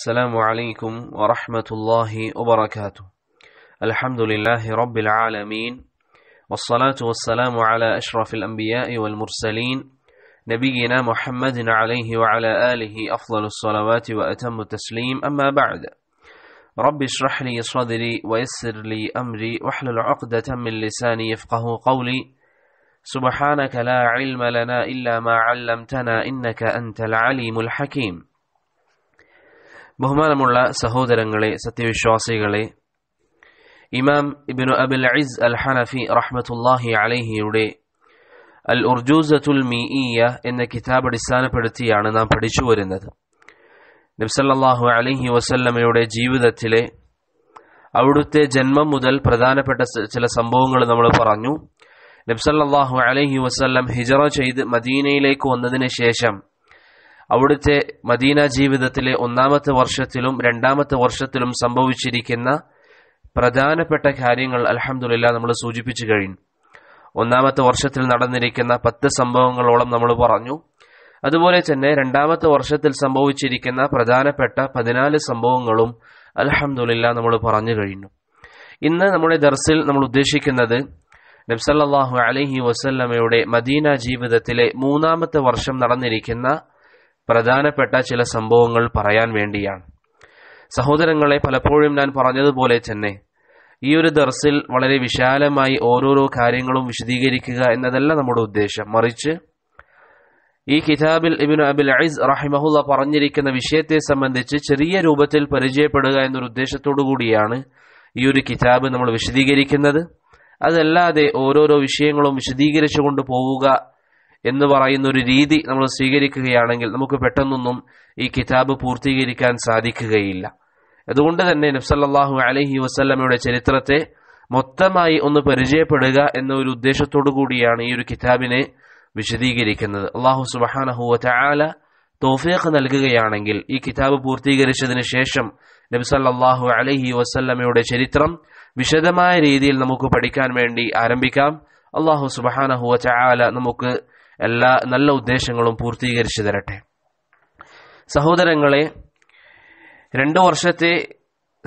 السلام عليكم ورحمة الله وبركاته الحمد لله رب العالمين والصلاة والسلام على أشرف الأنبياء والمرسلين نبينا محمد عليه وعلى آله أفضل الصلوات وأتم التسليم أما بعد رب اشرح لي صدري ويسر لي أمري واحلل عقدة من لساني يفقه قولي سبحانك لا علم لنا إلا ما علمتنا إنك أنت العليم الحكيم ബഹുമാനമുള്ള സഹോദരങ്ങളെ സത്യവിശ്വാസികളെ ഇമാം ഇബിനു അബിൽ അയിസ് അൽ ഹനഫി റഹ്മത്തുല്ലാഹി അലഹിയുടെ അൽ ഉർജൂസത്തുൽ മീഇയ എന്ന കിതാബ് അടിസ്ഥാനപ്പെടുത്തിയാണ് നാം പഠിച്ചു വരുന്നത് നബ്സല്ലാഹു അലഹി വസല്ലമയുടെ ജീവിതത്തിലെ അവിടുത്തെ ജന്മം മുതൽ പ്രധാനപ്പെട്ട ചില സംഭവങ്ങൾ നമ്മൾ പറഞ്ഞു നബ്സല്ലാഹു അലഹി വസല്ലം ഹിജറ ചെയ്ത് മദീനയിലേക്ക് വന്നതിന് ശേഷം അവിടുത്തെ മദീന ജീവിതത്തിലെ ഒന്നാമത്തെ വർഷത്തിലും രണ്ടാമത്തെ വർഷത്തിലും സംഭവിച്ചിരിക്കുന്ന പ്രധാനപ്പെട്ട കാര്യങ്ങൾ അലഹമുല്ല നമ്മൾ സൂചിപ്പിച്ചു കഴിഞ്ഞു ഒന്നാമത്തെ വർഷത്തിൽ നടന്നിരിക്കുന്ന പത്ത് സംഭവങ്ങളോളം നമ്മൾ പറഞ്ഞു അതുപോലെ തന്നെ രണ്ടാമത്തെ വർഷത്തിൽ സംഭവിച്ചിരിക്കുന്ന പ്രധാനപ്പെട്ട പതിനാല് സംഭവങ്ങളും അലഹമുല്ല നമ്മൾ പറഞ്ഞു കഴിഞ്ഞു ഇന്ന് നമ്മുടെ ദർസിൽ നമ്മൾ ഉദ്ദേശിക്കുന്നത് നബ്സല്ലാഹു അലഹി വസല്ലമയുടെ മദീന ജീവിതത്തിലെ മൂന്നാമത്തെ വർഷം നടന്നിരിക്കുന്ന പ്രധാനപ്പെട്ട ചില സംഭവങ്ങൾ പറയാൻ വേണ്ടിയാണ് സഹോദരങ്ങളെ പലപ്പോഴും ഞാൻ പറഞ്ഞതുപോലെ തന്നെ ഈ ഒരു ദർസിൽ വളരെ വിശാലമായി ഓരോരോ കാര്യങ്ങളും വിശദീകരിക്കുക എന്നതല്ല നമ്മുടെ ഉദ്ദേശം മറിച്ച് ഈ കിതാബിൽ ഇബിൻ അബിൽ അയിസ് റഹിമഹുല്ല പറഞ്ഞിരിക്കുന്ന വിഷയത്തെ സംബന്ധിച്ച് ചെറിയ രൂപത്തിൽ പരിചയപ്പെടുക എന്നൊരു ഉദ്ദേശത്തോടു കൂടിയാണ് ഈ ഒരു കിതാബ് നമ്മൾ വിശദീകരിക്കുന്നത് അതല്ലാതെ ഓരോരോ വിഷയങ്ങളും വിശദീകരിച്ചുകൊണ്ട് പോവുക എന്ന് പറയുന്ന ഒരു രീതി നമ്മൾ സ്വീകരിക്കുകയാണെങ്കിൽ നമുക്ക് പെട്ടെന്നൊന്നും ഈ കിതാബ് പൂർത്തീകരിക്കാൻ സാധിക്കുകയില്ല അതുകൊണ്ട് തന്നെ നബ്സല്ലാഹു അലഹി വസ്ല്ലമയുടെ ചരിത്രത്തെ മൊത്തമായി ഒന്ന് പരിചയപ്പെടുക എന്ന ഒരു ഉദ്ദേശത്തോടു കൂടിയാണ് ഈ ഒരു കിതാബിനെ വിശദീകരിക്കുന്നത് അള്ളാഹു സുബാനഹുവ ചാല തോഫീഖ് നൽകുകയാണെങ്കിൽ ഈ കിതാബ് പൂർത്തീകരിച്ചതിന് ശേഷം നബ്സല്ലാഹു അലഹി വസ്ല്ലമയുടെ ചരിത്രം വിശദമായ രീതിയിൽ നമുക്ക് പഠിക്കാൻ വേണ്ടി ആരംഭിക്കാം അള്ളാഹു സുബാനഹുവ ചാല നമുക്ക് എല്ലാ നല്ല ഉദ്ദേശങ്ങളും പൂർത്തീകരിച്ചു തരട്ടെ സഹോദരങ്ങളെ രണ്ടു വർഷത്തെ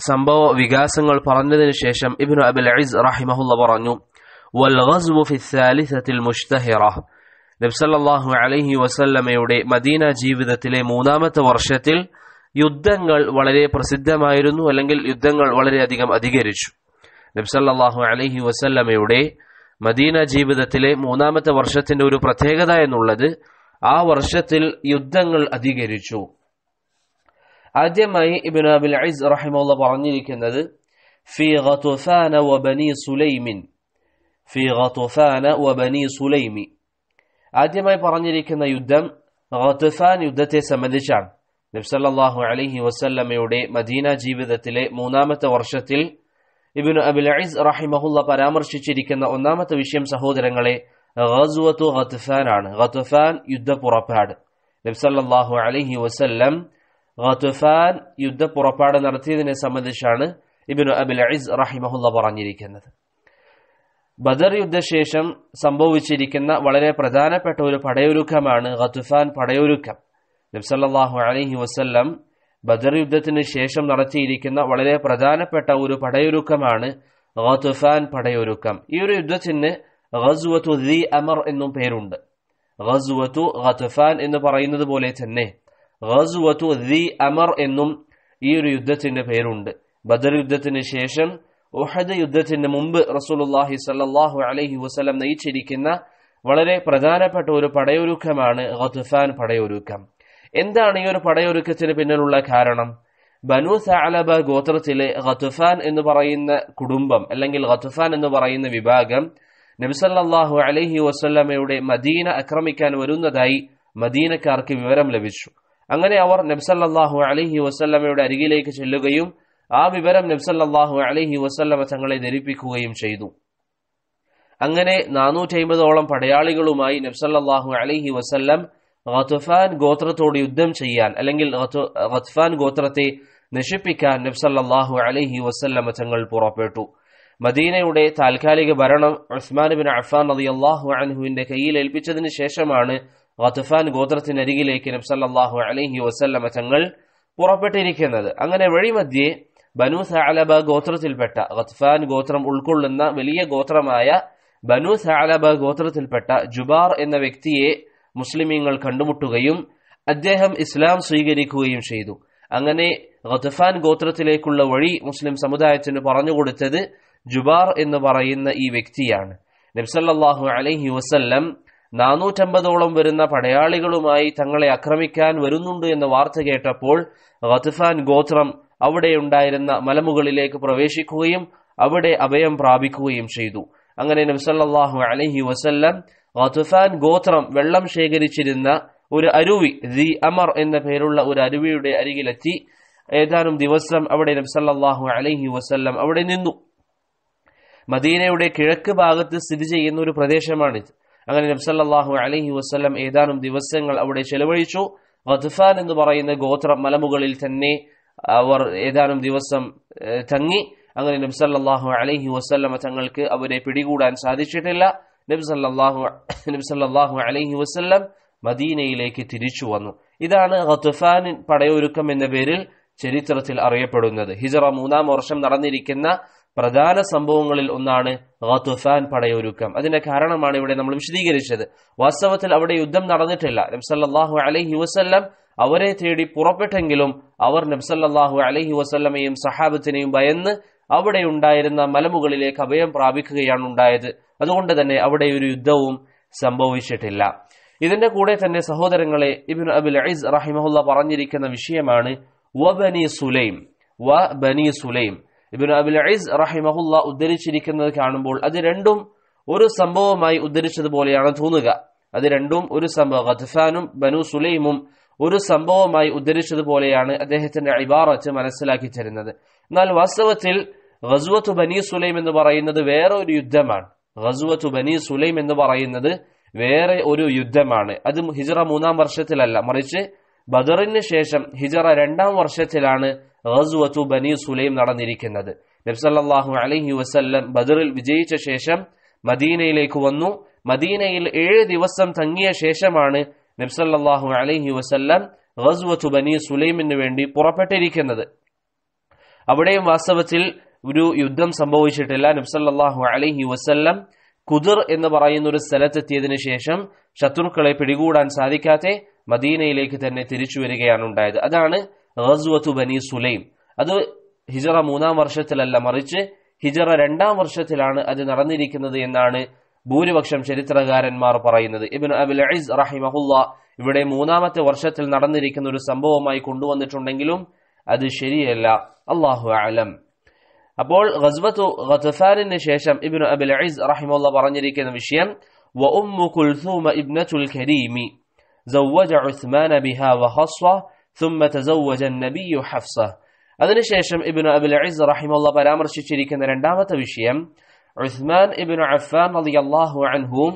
സംഭവ വികാസങ്ങൾ പറഞ്ഞതിനു ശേഷം ഇബിനു അബുൽ അയിസ് റാഹിമഹുല്ല പറഞ്ഞു നബ്സല്ലാഹു അലഹി വസല്ലമയുടെ മദീന ജീവിതത്തിലെ മൂന്നാമത്തെ വർഷത്തിൽ യുദ്ധങ്ങൾ വളരെ പ്രസിദ്ധമായിരുന്നു അല്ലെങ്കിൽ യുദ്ധങ്ങൾ വളരെയധികം അധികരിച്ചു നബ്സല്ലാഹു അലഹി വസല്ലമയുടെ മദീന ജീവിതത്തിലെ മൂന്നാമത്തെ വർഷത്തിന്റെ ഒരു പ്രത്യേകത എന്നുള്ളത് ആ വർഷത്തിൽ യുദ്ധങ്ങൾ അധികരിച്ചു ആദ്യമായി ഇബിൻ അബിൽ ഐസ് റഹിമുള്ള പറഞ്ഞിരിക്കുന്നത് വബനി വബനി സുലൈമി ആദ്യമായി പറഞ്ഞിരിക്കുന്ന യുദ്ധം ഗതുഫാൻ യുദ്ധത്തെ സംബന്ധിച്ചാണ് നബ്സല്ലാഹു അലഹി വസല്ലമ്മയുടെ മദീന ജീവിതത്തിലെ മൂന്നാമത്തെ വർഷത്തിൽ ഇബിനു അബിലൈസ് റഹിമഹുല്ല പരാമർശിച്ചിരിക്കുന്ന ഒന്നാമത്തെ വിഷയം സഹോദരങ്ങളെ ഗസുവത്തു ഗത്തുഫാൻ ആണ് ഗത്തുഫാൻ യുദ്ധപ്പുറപ്പാട് നബ്സല്ലാഹു അലഹി വസല്ലം ഗത്തുഫാൻ യുദ്ധപ്പുറപ്പാട് നടത്തിയതിനെ സംബന്ധിച്ചാണ് ഇബിനു അബിലൈസ് റഹിമഹുല്ല പറഞ്ഞിരിക്കുന്നത് ബദർ യുദ്ധശേഷം സംഭവിച്ചിരിക്കുന്ന വളരെ പ്രധാനപ്പെട്ട ഒരു പടയൊരുക്കമാണ് ഗത്തുഫാൻ പടയൊരുക്കം നബ്സല്ലാഹു അലഹി വസല്ലം ബദർ യുദ്ധത്തിന് ശേഷം നടത്തിയിരിക്കുന്ന വളരെ പ്രധാനപ്പെട്ട ഒരു പടയൊരുക്കമാണ് ഖത്തുഫാൻ പടയൊരുക്കം ഈ ഒരു യുദ്ധത്തിന് ഗസ്വത്തു ദി അമർ എന്നും പേരുണ്ട് ഗസ്വത്തു ഖത്തുഫാൻ എന്ന് പറയുന്നത് പോലെ തന്നെ ഗസ്വത്തു ദി അമർ എന്നും ഈ ഒരു യുദ്ധത്തിന്റെ പേരുണ്ട് ബദർ യുദ്ധത്തിന് ശേഷം ഉഹദ് യുദ്ധത്തിന് മുമ്പ് റസൂലുല്ലാഹി സല്ലാഹു അലഹി വസ്ലം നയിച്ചിരിക്കുന്ന വളരെ പ്രധാനപ്പെട്ട ഒരു പടയൊരുക്കമാണ് ഖത്തുഫാൻ പടയൊരുക്കം എന്താണ് ഈ ഒരു പടയൊരുക്കത്തിന് പിന്നിലുള്ള കാരണം ബനു സാലബ ഗോത്രത്തിലെ ഖത്തുഫാൻ എന്ന് പറയുന്ന കുടുംബം അല്ലെങ്കിൽ ഖത്തുഫാൻ എന്ന് പറയുന്ന വിഭാഗം നബിസല്ലാഹു അലഹി വസ്ല്ലമയുടെ മദീന ആക്രമിക്കാൻ വരുന്നതായി മദീനക്കാർക്ക് വിവരം ലഭിച്ചു അങ്ങനെ അവർ നബ്സല്ലാഹു അലഹി വസ്ല്ലമയുടെ അരികിലേക്ക് ചെല്ലുകയും ആ വിവരം നബ്സല്ലാഹു അലഹി വസ്ല്ലമ തങ്ങളെ ധരിപ്പിക്കുകയും ചെയ്തു അങ്ങനെ നാനൂറ്റി അമ്പതോളം പടയാളികളുമായി നബ്സല്ലാഹു അലഹി വസ്ല്ലം റത്ഫാൻ ഗോത്രത്തോട് യുദ്ധം ചെയ്യാൻ അല്ലെങ്കിൽ റത്ത്ഫാൻ ഗോത്രത്തെ നശിപ്പിക്കാൻ നബ്സല്ലാഹു അലഹി വസ്ല്ലമ തങ്ങൾ പുറപ്പെട്ടു മദീനയുടെ താൽക്കാലിക ഭരണം ഉസ്മാൻ ബിൻ അഫാൻ അലി അള്ളാഹു അൻഹുവിന്റെ കയ്യിൽ ഏൽപ്പിച്ചതിന് ശേഷമാണ് റത്ത്ഫാൻ ഗോത്രത്തിനരികിലേക്ക് നബ്സല്ലാഹു അലഹി വസ്ല്ലമ തങ്ങൾ പുറപ്പെട്ടിരിക്കുന്നത് അങ്ങനെ വഴിമധ്യേ ബനു സാലബ ഗോത്രത്തിൽപ്പെട്ട റത്ത്ഫാൻ ഗോത്രം ഉൾക്കൊള്ളുന്ന വലിയ ഗോത്രമായ ബനു സാലബ ഗോത്രത്തിൽപ്പെട്ട ജുബാർ എന്ന വ്യക്തിയെ മുസ്ലിമീങ്ങൾ കണ്ടുമുട്ടുകയും അദ്ദേഹം ഇസ്ലാം സ്വീകരിക്കുകയും ചെയ്തു അങ്ങനെ ഖത്തഫാൻ ഗോത്രത്തിലേക്കുള്ള വഴി മുസ്ലിം സമുദായത്തിന് പറഞ്ഞുകൊടുത്തത് ജുബാർ എന്ന് പറയുന്ന ഈ വ്യക്തിയാണ് നബ്സല്ലാഹു അലഹി വസല്ലം നാനൂറ്റമ്പതോളം വരുന്ന പടയാളികളുമായി തങ്ങളെ ആക്രമിക്കാൻ വരുന്നുണ്ട് എന്ന വാർത്ത കേട്ടപ്പോൾ ഖത്തഫാൻ ഗോത്രം അവിടെ ഉണ്ടായിരുന്ന മലമുകളിലേക്ക് പ്രവേശിക്കുകയും അവിടെ അഭയം പ്രാപിക്കുകയും ചെയ്തു അങ്ങനെ നബ്സല്ലാഹു അലഹി വസല്ലം ഖത്തുഫാൻ ഗോത്രം വെള്ളം ശേഖരിച്ചിരുന്ന ഒരു അരുവി ദി അമർ എന്ന പേരുള്ള ഒരു അരുവിയുടെ അരികിലെത്തി ഏതാനും ദിവസം അവിടെ നബ്സല്ലാഹു അലഹി വസ്ല്ലം അവിടെ നിന്നു മദീനയുടെ കിഴക്ക് ഭാഗത്ത് സ്ഥിതി ചെയ്യുന്ന ഒരു പ്രദേശമാണിത് അങ്ങനെ നബ്സല്ലാഹു അലഹി വസ്ല്ലം ഏതാനും ദിവസങ്ങൾ അവിടെ ചെലവഴിച്ചു വധുഫാൻ എന്ന് പറയുന്ന ഗോത്ര മലമുകളിൽ തന്നെ അവർ ഏതാനും ദിവസം തങ്ങി അങ്ങനെ നബ്സല്ലാഹു അലഹി വസ്ല്ലമ തങ്ങൾക്ക് അവരെ പിടികൂടാൻ സാധിച്ചിട്ടില്ല നബി സല്ലാഹു നബി സല്ലാഹു അലൈഹി വസ്ല്ലം മദീനയിലേക്ക് തിരിച്ചു വന്നു ഇതാണ് ഖത്തുഫാനിൻ പടയൊരുക്കം എന്ന പേരിൽ ചരിത്രത്തിൽ അറിയപ്പെടുന്നത് ഹിജറ മൂന്നാം വർഷം നടന്നിരിക്കുന്ന പ്രധാന സംഭവങ്ങളിൽ ഒന്നാണ് ഖത്തുഫാൻ പടയൊരുക്കം അതിന്റെ കാരണമാണ് ഇവിടെ നമ്മൾ വിശദീകരിച്ചത് വാസ്തവത്തിൽ അവിടെ യുദ്ധം നടന്നിട്ടില്ല നബ്സല്ലാഹു അലൈഹി വസ്ല്ലം അവരെ തേടി പുറപ്പെട്ടെങ്കിലും അവർ നബ്സല്ലാഹു അലൈഹി വസ്ല്ലമയും സഹാബത്തിനെയും ഭയന്ന് അവിടെ ഉണ്ടായിരുന്ന മലമുകളിലേക്ക് അഭയം പ്രാപിക്കുകയാണ് ഉണ്ടായത് അതുകൊണ്ട് തന്നെ അവിടെ ഒരു യുദ്ധവും സംഭവിച്ചിട്ടില്ല ഇതിന്റെ കൂടെ തന്നെ സഹോദരങ്ങളെ ഇബിൻ അബിൽ അയിസ് റഹിമഹുല്ല പറഞ്ഞിരിക്കുന്ന വിഷയമാണ് വ ബനി സുലൈം വ ബനി സുലൈം ഇബിൻ അബിൽ അയിസ് റഹിമഹുല്ല ഉദ്ധരിച്ചിരിക്കുന്നത് കാണുമ്പോൾ അത് രണ്ടും ഒരു സംഭവമായി ഉദ്ധരിച്ചതുപോലെയാണ് തോന്നുക അത് രണ്ടും ഒരു സംഭവം ഗദ്ഫാനും ബനു സുലൈമും ഒരു സംഭവമായി ഉദ്ധരിച്ചതുപോലെയാണ് അദ്ദേഹത്തിന്റെ അഴിബാറച്ച് മനസ്സിലാക്കി തരുന്നത് എന്നാൽ വാസ്തവത്തിൽ ഖസ്വത്ത് ബനി സുലൈം എന്ന് പറയുന്നത് വേറെ ഒരു യുദ്ധമാണ് ഖസ്വത്ത് ബനി സുലൈം എന്ന് പറയുന്നത് വേറെ ഒരു യുദ്ധമാണ് അത് ഹിജറ മൂന്നാം വർഷത്തിലല്ല മറിച്ച് ബദറിന് ശേഷം ഹിജറ രണ്ടാം വർഷത്തിലാണ് ഖസ്വത്തു ബനി സുലൈം നടന്നിരിക്കുന്നത് നബ്സല്ലാഹു അലഹി വസല്ലം ബദറിൽ വിജയിച്ച ശേഷം മദീനയിലേക്ക് വന്നു മദീനയിൽ ഏഴ് ദിവസം തങ്ങിയ ശേഷമാണ് നബ്സല്ലാഹു അലൈഹി വസല്ലം ഗസ്വത്തു ബനി സുലൈമിന് വേണ്ടി പുറപ്പെട്ടിരിക്കുന്നത് അവിടെയും വാസ്തവത്തിൽ ഒരു യുദ്ധം സംഭവിച്ചിട്ടില്ല നബ്സല്ലാഹു അലൈഹി വസല്ലം കുതിർ എന്ന് പറയുന്ന ഒരു സ്ഥലത്തെത്തിയതിനു ശേഷം ശത്രുക്കളെ പിടികൂടാൻ സാധിക്കാതെ മദീനയിലേക്ക് തന്നെ തിരിച്ചു വരികയാണ് ഉണ്ടായത് അതാണ് ഗസ്വത്തു ബനി സുലൈം അത് ഹിജറ മൂന്നാം വർഷത്തിലല്ല മറിച്ച് ഹിജറ രണ്ടാം വർഷത്തിലാണ് അത് നടന്നിരിക്കുന്നത് എന്നാണ് ഭൂരിപക്ഷം ചരിത്രകാരന്മാർ പറയുന്നത് ഇബിൻ അബിൽ അയിസ് റഹിമഹുല്ല ഇവിടെ മൂന്നാമത്തെ വർഷത്തിൽ നടന്നിരിക്കുന്ന ഒരു സംഭവമായി കൊണ്ടുവന്നിട്ടുണ്ടെങ്കിലും അത് ശരിയല്ല അള്ളാഹു അലം അപ്പോൾ ഗസ്ബത്തു ഗത്തഫാനിന് ശേഷം ഇബിൻ അബിൽ അയിസ് റഹിമുള്ള പറഞ്ഞിരിക്കുന്ന വിഷയം വ وأم كلثوم ابنة الكريم زوج عثمان بها وحصة ثم تزوج النبي حفصة അതിനുശേഷം ഇബിനു അബുൽ അയിസ് റഹിമുള്ള പരാമർശിച്ചിരിക്കുന്ന രണ്ടാമത്തെ വിഷയം ഉസ്മാൻ ഇബിൻ അഫാൻ റളിയല്ലാഹു അൻഹുവും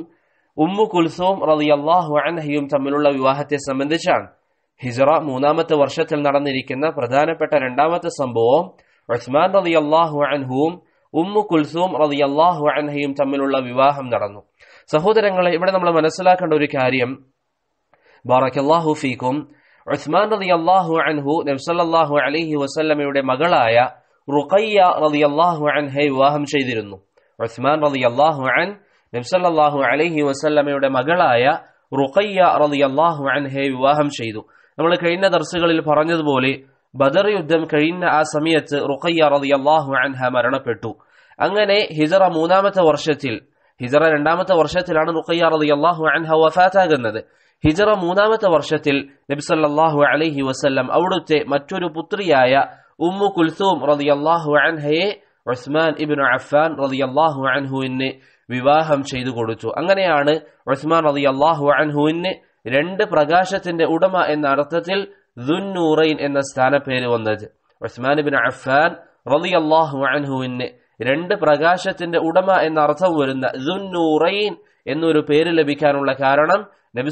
ഉമ്മു കുൽസവും റളിയല്ലാഹു അൻഹയും തമ്മിലുള്ള വിവാഹത്തെ സംബന്ധിച്ചാണ് ഹിജറ മൂന്നാമത്തെ വർഷത്തിൽ നടന്നിരിക്കുന്ന പ്രധാനപ്പെട്ട രണ്ടാമത്തെ സംഭവം ഉസ്മാൻ റളിയല്ലാഹു അൻഹുവും ഉമ്മു കുൽസൂം റളിയല്ലാഹു അൻഹയും തമ്മിലുള്ള വിവാഹം നടന്നു സഹോദരങ്ങളെ ഇവിടെ നമ്മൾ മനസ്സിലാക്കേണ്ട ഒരു കാര്യം ബാറക്കല്ലാഹു ഫീക്കും ഉസ്മാൻ റളിയല്ലാഹു അൻഹു നബ്സല്ലാഹു അലൈഹി വസല്ലമയുടെ മകളായ റുഖയ്യ റളിയല്ലാഹു അൻഹയെ വിവാഹം ചെയ്തിരുന്നു ഉസ്മാൻ റലി അള്ളാഹു അൻ നബ്സല്ലാഹു അലഹി വസല്ലമയുടെ മകളായ റുഖയ്യ റലി അള്ളാഹു അൻഹെ വിവാഹം ചെയ്തു നമ്മൾ കഴിഞ്ഞ ദർസുകളിൽ പറഞ്ഞതുപോലെ ബദർ യുദ്ധം കഴിഞ്ഞ ആ സമയത്ത് റുഖയ്യ റലി അള്ളാഹു അൻഹ മരണപ്പെട്ടു അങ്ങനെ ഹിജറ മൂന്നാമത്തെ വർഷത്തിൽ ഹിജറ രണ്ടാമത്തെ വർഷത്തിലാണ് റുഖയ്യ റലി അള്ളാഹു അൻഹ വഫാത്താകുന്നത് ഹിജറ മൂന്നാമത്തെ വർഷത്തിൽ നബ്സല്ലാഹു അലഹി വസല്ലം അവിടുത്തെ മറ്റൊരു പുത്രിയായ ഉമ്മു കുൽസൂം റലി അള്ളാഹു അൻഹയെ ഉസ്മാൻ ഇബിൻ അഫാൻ അള്ളാഹു അൻഹുവിന് വിവാഹം ചെയ്തു കൊടുത്തു അങ്ങനെയാണ് ഉസ്മാൻ അള്ളാഹു അൻഹുവിന് രണ്ട് പ്രകാശത്തിന്റെ ഉടമ എന്ന അർത്ഥത്തിൽ ദുന്നൂറൈൻ എന്ന സ്ഥാനപ്പേര് വന്നത് ഉസ്മാൻ ഇബിൻ അഫാൻ അള്ളാഹു അൻഹുവിന് രണ്ട് പ്രകാശത്തിന്റെ ഉടമ എന്ന അർത്ഥം വരുന്ന ദുന്നൂറൈൻ എന്നൊരു പേര് ലഭിക്കാനുള്ള കാരണം നബി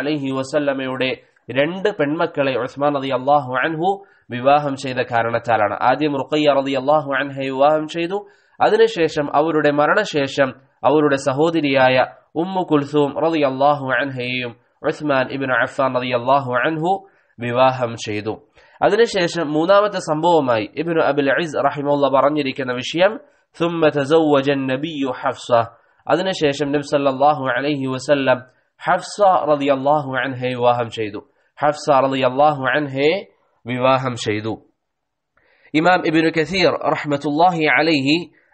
അലഹി വസല്ലമയുടെ രണ്ട് പെൺമക്കളെ ഉസ്മാൻ റതി അള്ളാഹു അൻഹു വിവാഹം ചെയ്ത കാരണത്താലാണ് ആദ്യം റുഖയ്യ റതി അള്ളാഹു അൻഹയെ വിവാഹം ചെയ്തു അതിനുശേഷം അവരുടെ മരണശേഷം അവരുടെ സഹോദരിയായ ഉമ്മു കുൽസൂം റതി അള്ളാഹു അൻഹയെയും ഉസ്മാൻ ഇബിൻ അഫ്സാൻ റതി അള്ളാഹു അൻഹു വിവാഹം ചെയ്തു അതിനുശേഷം മൂന്നാമത്തെ സംഭവമായി ഇബിനു അബുൽ അസീസ് റഹിമുള്ള പറഞ്ഞിരിക്കുന്ന വിഷയം ഹഫ്സ അതിനുശേഷം നബ്സല്ലാഹു അലൈഹി വസല്ലം ഹഫ്സ റതി അള്ളാഹു അൻഹയെ വിവാഹം ചെയ്തു حفصة رضي الله عنه بواهم شيدو إمام ابن كثير رحمة الله عليه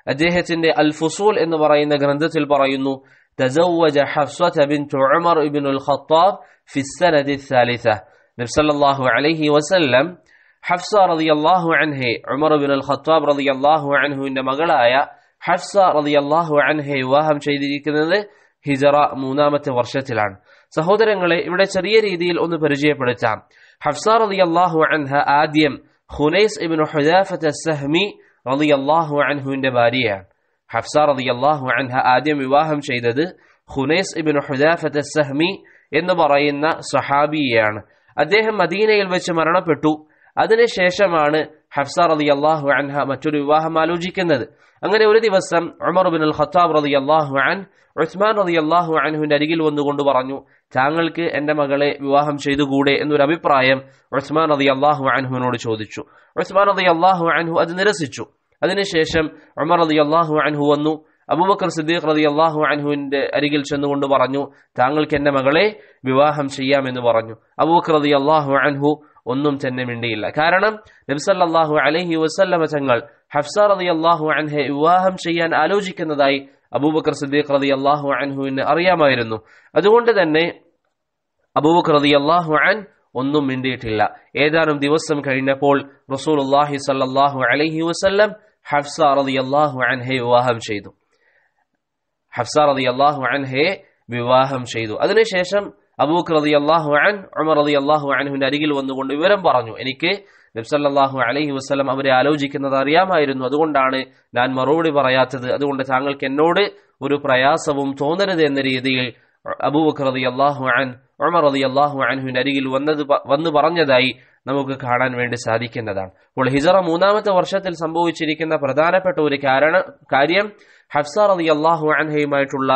إن الفصول إن براينا قرندت البراينو تزوج حفصة بنت عمر ابن الخطاب في السنة الثالثة نبي صلى الله عليه وسلم حفصة رضي الله عنه عمر بن الخطاب رضي الله عنه إنما قلايا حفصة رضي الله عنه واهم شيدي كذا هجرة منامة ورشة العن സഹോദരങ്ങളെ ഇവിടെ ചെറിയ രീതിയിൽ ഒന്ന് പരിചയപ്പെടുത്താം ഹഫ്സാർ അലി അള്ളാഹു അൻഹ ആദ്യം ഹുനൈസ് ഇബിൻ സഹ്മി അലി അള്ളാഹു അൻഹുവിന്റെ ഭാര്യയാണ് ഹഫ്സാർ അലി അള്ളാഹു അൻഹ ആദ്യം വിവാഹം ചെയ്തത് ഹുനൈസ് ഇബിൻ സഹ്മി എന്ന് പറയുന്ന സഹാബിയാണ് അദ്ദേഹം മദീനയിൽ വെച്ച് മരണപ്പെട്ടു അതിനുശേഷമാണ് ഹഫ്സ റലി അള്ളാഹു അൻഹ മറ്റൊരു വിവാഹം ആലോചിക്കുന്നത് അങ്ങനെ ഒരു ദിവസം ഉമർ ബിൻ അൽ ഖത്താബ് റലി അള്ളാഹു അൻ ഉസ്മാൻ റലി അള്ളാഹു അൻഹുവിന്റെ അരികിൽ വന്നുകൊണ്ട് പറഞ്ഞു താങ്കൾക്ക് എന്റെ മകളെ വിവാഹം ചെയ്തുകൂടെ എന്നൊരു അഭിപ്രായം ഉസ്മാൻ റലി അള്ളാഹു അനുഹുവിനോട് ചോദിച്ചു ഉസ്മാൻ റലി അള്ളാഹു അൻഹു അത് നിരസിച്ചു അതിനുശേഷം ഉമർ റലി അള്ളാഹു അൻഹു വന്നു അബൂബക്കർ സിദ്ദീഖ് റതി അള്ളാഹു അൻഹുവിന്റെ അരികിൽ ചെന്നുകൊണ്ട് പറഞ്ഞു താങ്കൾക്ക് എന്റെ മകളെ വിവാഹം ചെയ്യാമെന്ന് പറഞ്ഞു അബൂബക്കർ റതി അള്ളാഹു അൻഹു ഒന്നും തന്നെ മിണ്ടിയില്ല കാരണം നബ്സല്ലാഹു അലഹി വസല്ലമ തങ്ങൾ ഹഫ്സ റതി അള്ളാഹു അൻഹെ വിവാഹം ചെയ്യാൻ ആലോചിക്കുന്നതായി അബൂബക്കർ സിദ്ദീഖ് റതി അള്ളാഹു അൻഹുവിന് അറിയാമായിരുന്നു അതുകൊണ്ട് തന്നെ അബൂബക്കർ റതി അള്ളാഹു അൻ ഒന്നും മിണ്ടിയിട്ടില്ല ഏതാനും ദിവസം കഴിഞ്ഞപ്പോൾ റസൂൽ അള്ളാഹി സല്ലാഹു അലഹി വസല്ലം ഹഫ്സ റതി അള്ളാഹു അൻഹെ വിവാഹം ചെയ്തു ഹഫ്സ റതി അള്ളാഹു അൻഹെ വിവാഹം ചെയ്തു അതിനുശേഷം അബൂബക്കർ റതി അള്ളാഹു അൻ ഉമർ റതി അള്ളാഹു അൻഹുവിന്റെ അരികിൽ വന്നുകൊണ്ട് വിവരം പറഞ്ഞു എനിക്ക് നബ്സല്ലാഹു അലഹി വസ്ലം അവരെ ആലോചിക്കുന്നത് അറിയാമായിരുന്നു അതുകൊണ്ടാണ് ഞാൻ മറുപടി പറയാത്തത് അതുകൊണ്ട് താങ്കൾക്ക് എന്നോട് ഒരു പ്രയാസവും തോന്നരുത് എന്ന രീതിയിൽ അബൂബക്കർ റതി അള്ളാഹു അൻ ഉമർ റതി അള്ളാഹു അൻഹുവിന്റെ അരികിൽ വന്നത് വന്നു പറഞ്ഞതായി നമുക്ക് കാണാൻ വേണ്ടി സാധിക്കുന്നതാണ് അപ്പോൾ ഹിജറ മൂന്നാമത്തെ വർഷത്തിൽ സംഭവിച്ചിരിക്കുന്ന പ്രധാനപ്പെട്ട ഒരു കാരണ കാര്യം ഹഫ്സ അലി അള്ളാഹു അൻഹയുമായിട്ടുള്ള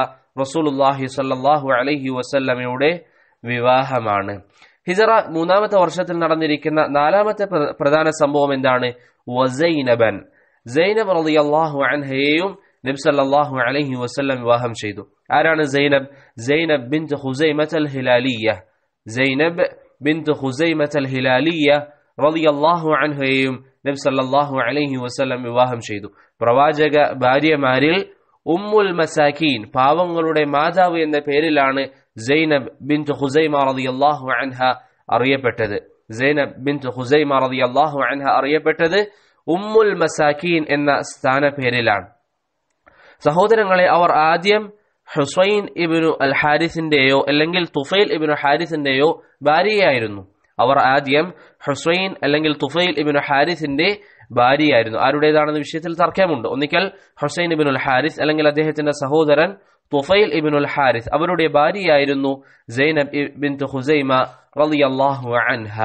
അള്ളാഹി സല്ലാഹു അലഹി വസല്ലമയുടെ വിവാഹമാണ് ഹിജറ മൂന്നാമത്തെ വർഷത്തിൽ നടന്നിരിക്കുന്ന നാലാമത്തെ പ്രധാന സംഭവം എന്താണ് വസൈനബൻ സൈനബ് റതി അള്ളാഹു അൻഹയെയും നബ്സല്ലാഹു അലഹി വസ്ല്ലാം വിവാഹം ചെയ്തു ആരാണ് Zainab Zainab bin Huzaimat Hilaliya Zainab bin Huzaimat Hilaliya റളിയല്ലാഹു അള്ളാഹു അൻഹയെയും സല്ലല്ലാഹു അലഹി വസല്ലം വിവാഹം ചെയ്തു പ്രവാചക ഭാര്യമാരിൽ ഉമ്മുൽ മസാക്കീൻ പാവങ്ങളുടെ മാതാവ് എന്ന പേരിലാണ് സൈനബ് ബിൻ ഹുസൈമ റതി അള്ളാഹു അൻഹ അറിയപ്പെട്ടത് സൈനബ് ബിൻ ഹുസൈമ റതി അള്ളാഹു അൻഹ അറിയപ്പെട്ടത് ഉമ്മുൽ മസാക്കീൻ എന്ന സ്ഥാനപേരിലാണ് സഹോദരങ്ങളെ അവർ ആദ്യം ഹുസൈൻ ഇബിനു അൽ ഹാരിസിന്റെയോ അല്ലെങ്കിൽ തുഫൈൽ ഇബിനു ഹാരിസിന്റെയോ ഭാര്യയായിരുന്നു അവർ ആദ്യം ഹുസൈൻ അല്ലെങ്കിൽ തുഫൈൽ ഇബിനു ഹാരിസിന്റെ ഭാര്യയായിരുന്നു ആരുടേതാണെന്ന വിഷയത്തിൽ തർക്കമുണ്ട് ഒന്നിക്കൽ ഹുസൈൻ ഇബിനുൽ ഹാരിസ് അല്ലെങ്കിൽ അദ്ദേഹത്തിന്റെ സഹോദരൻ തുഫൈൽ ഇബിനുൽ ഹാരിസ് അവരുടെ ഭാര്യയായിരുന്നു സൈനബ് ഇബിൻ ഹുസൈമ റളിയല്ലാഹു അൻഹ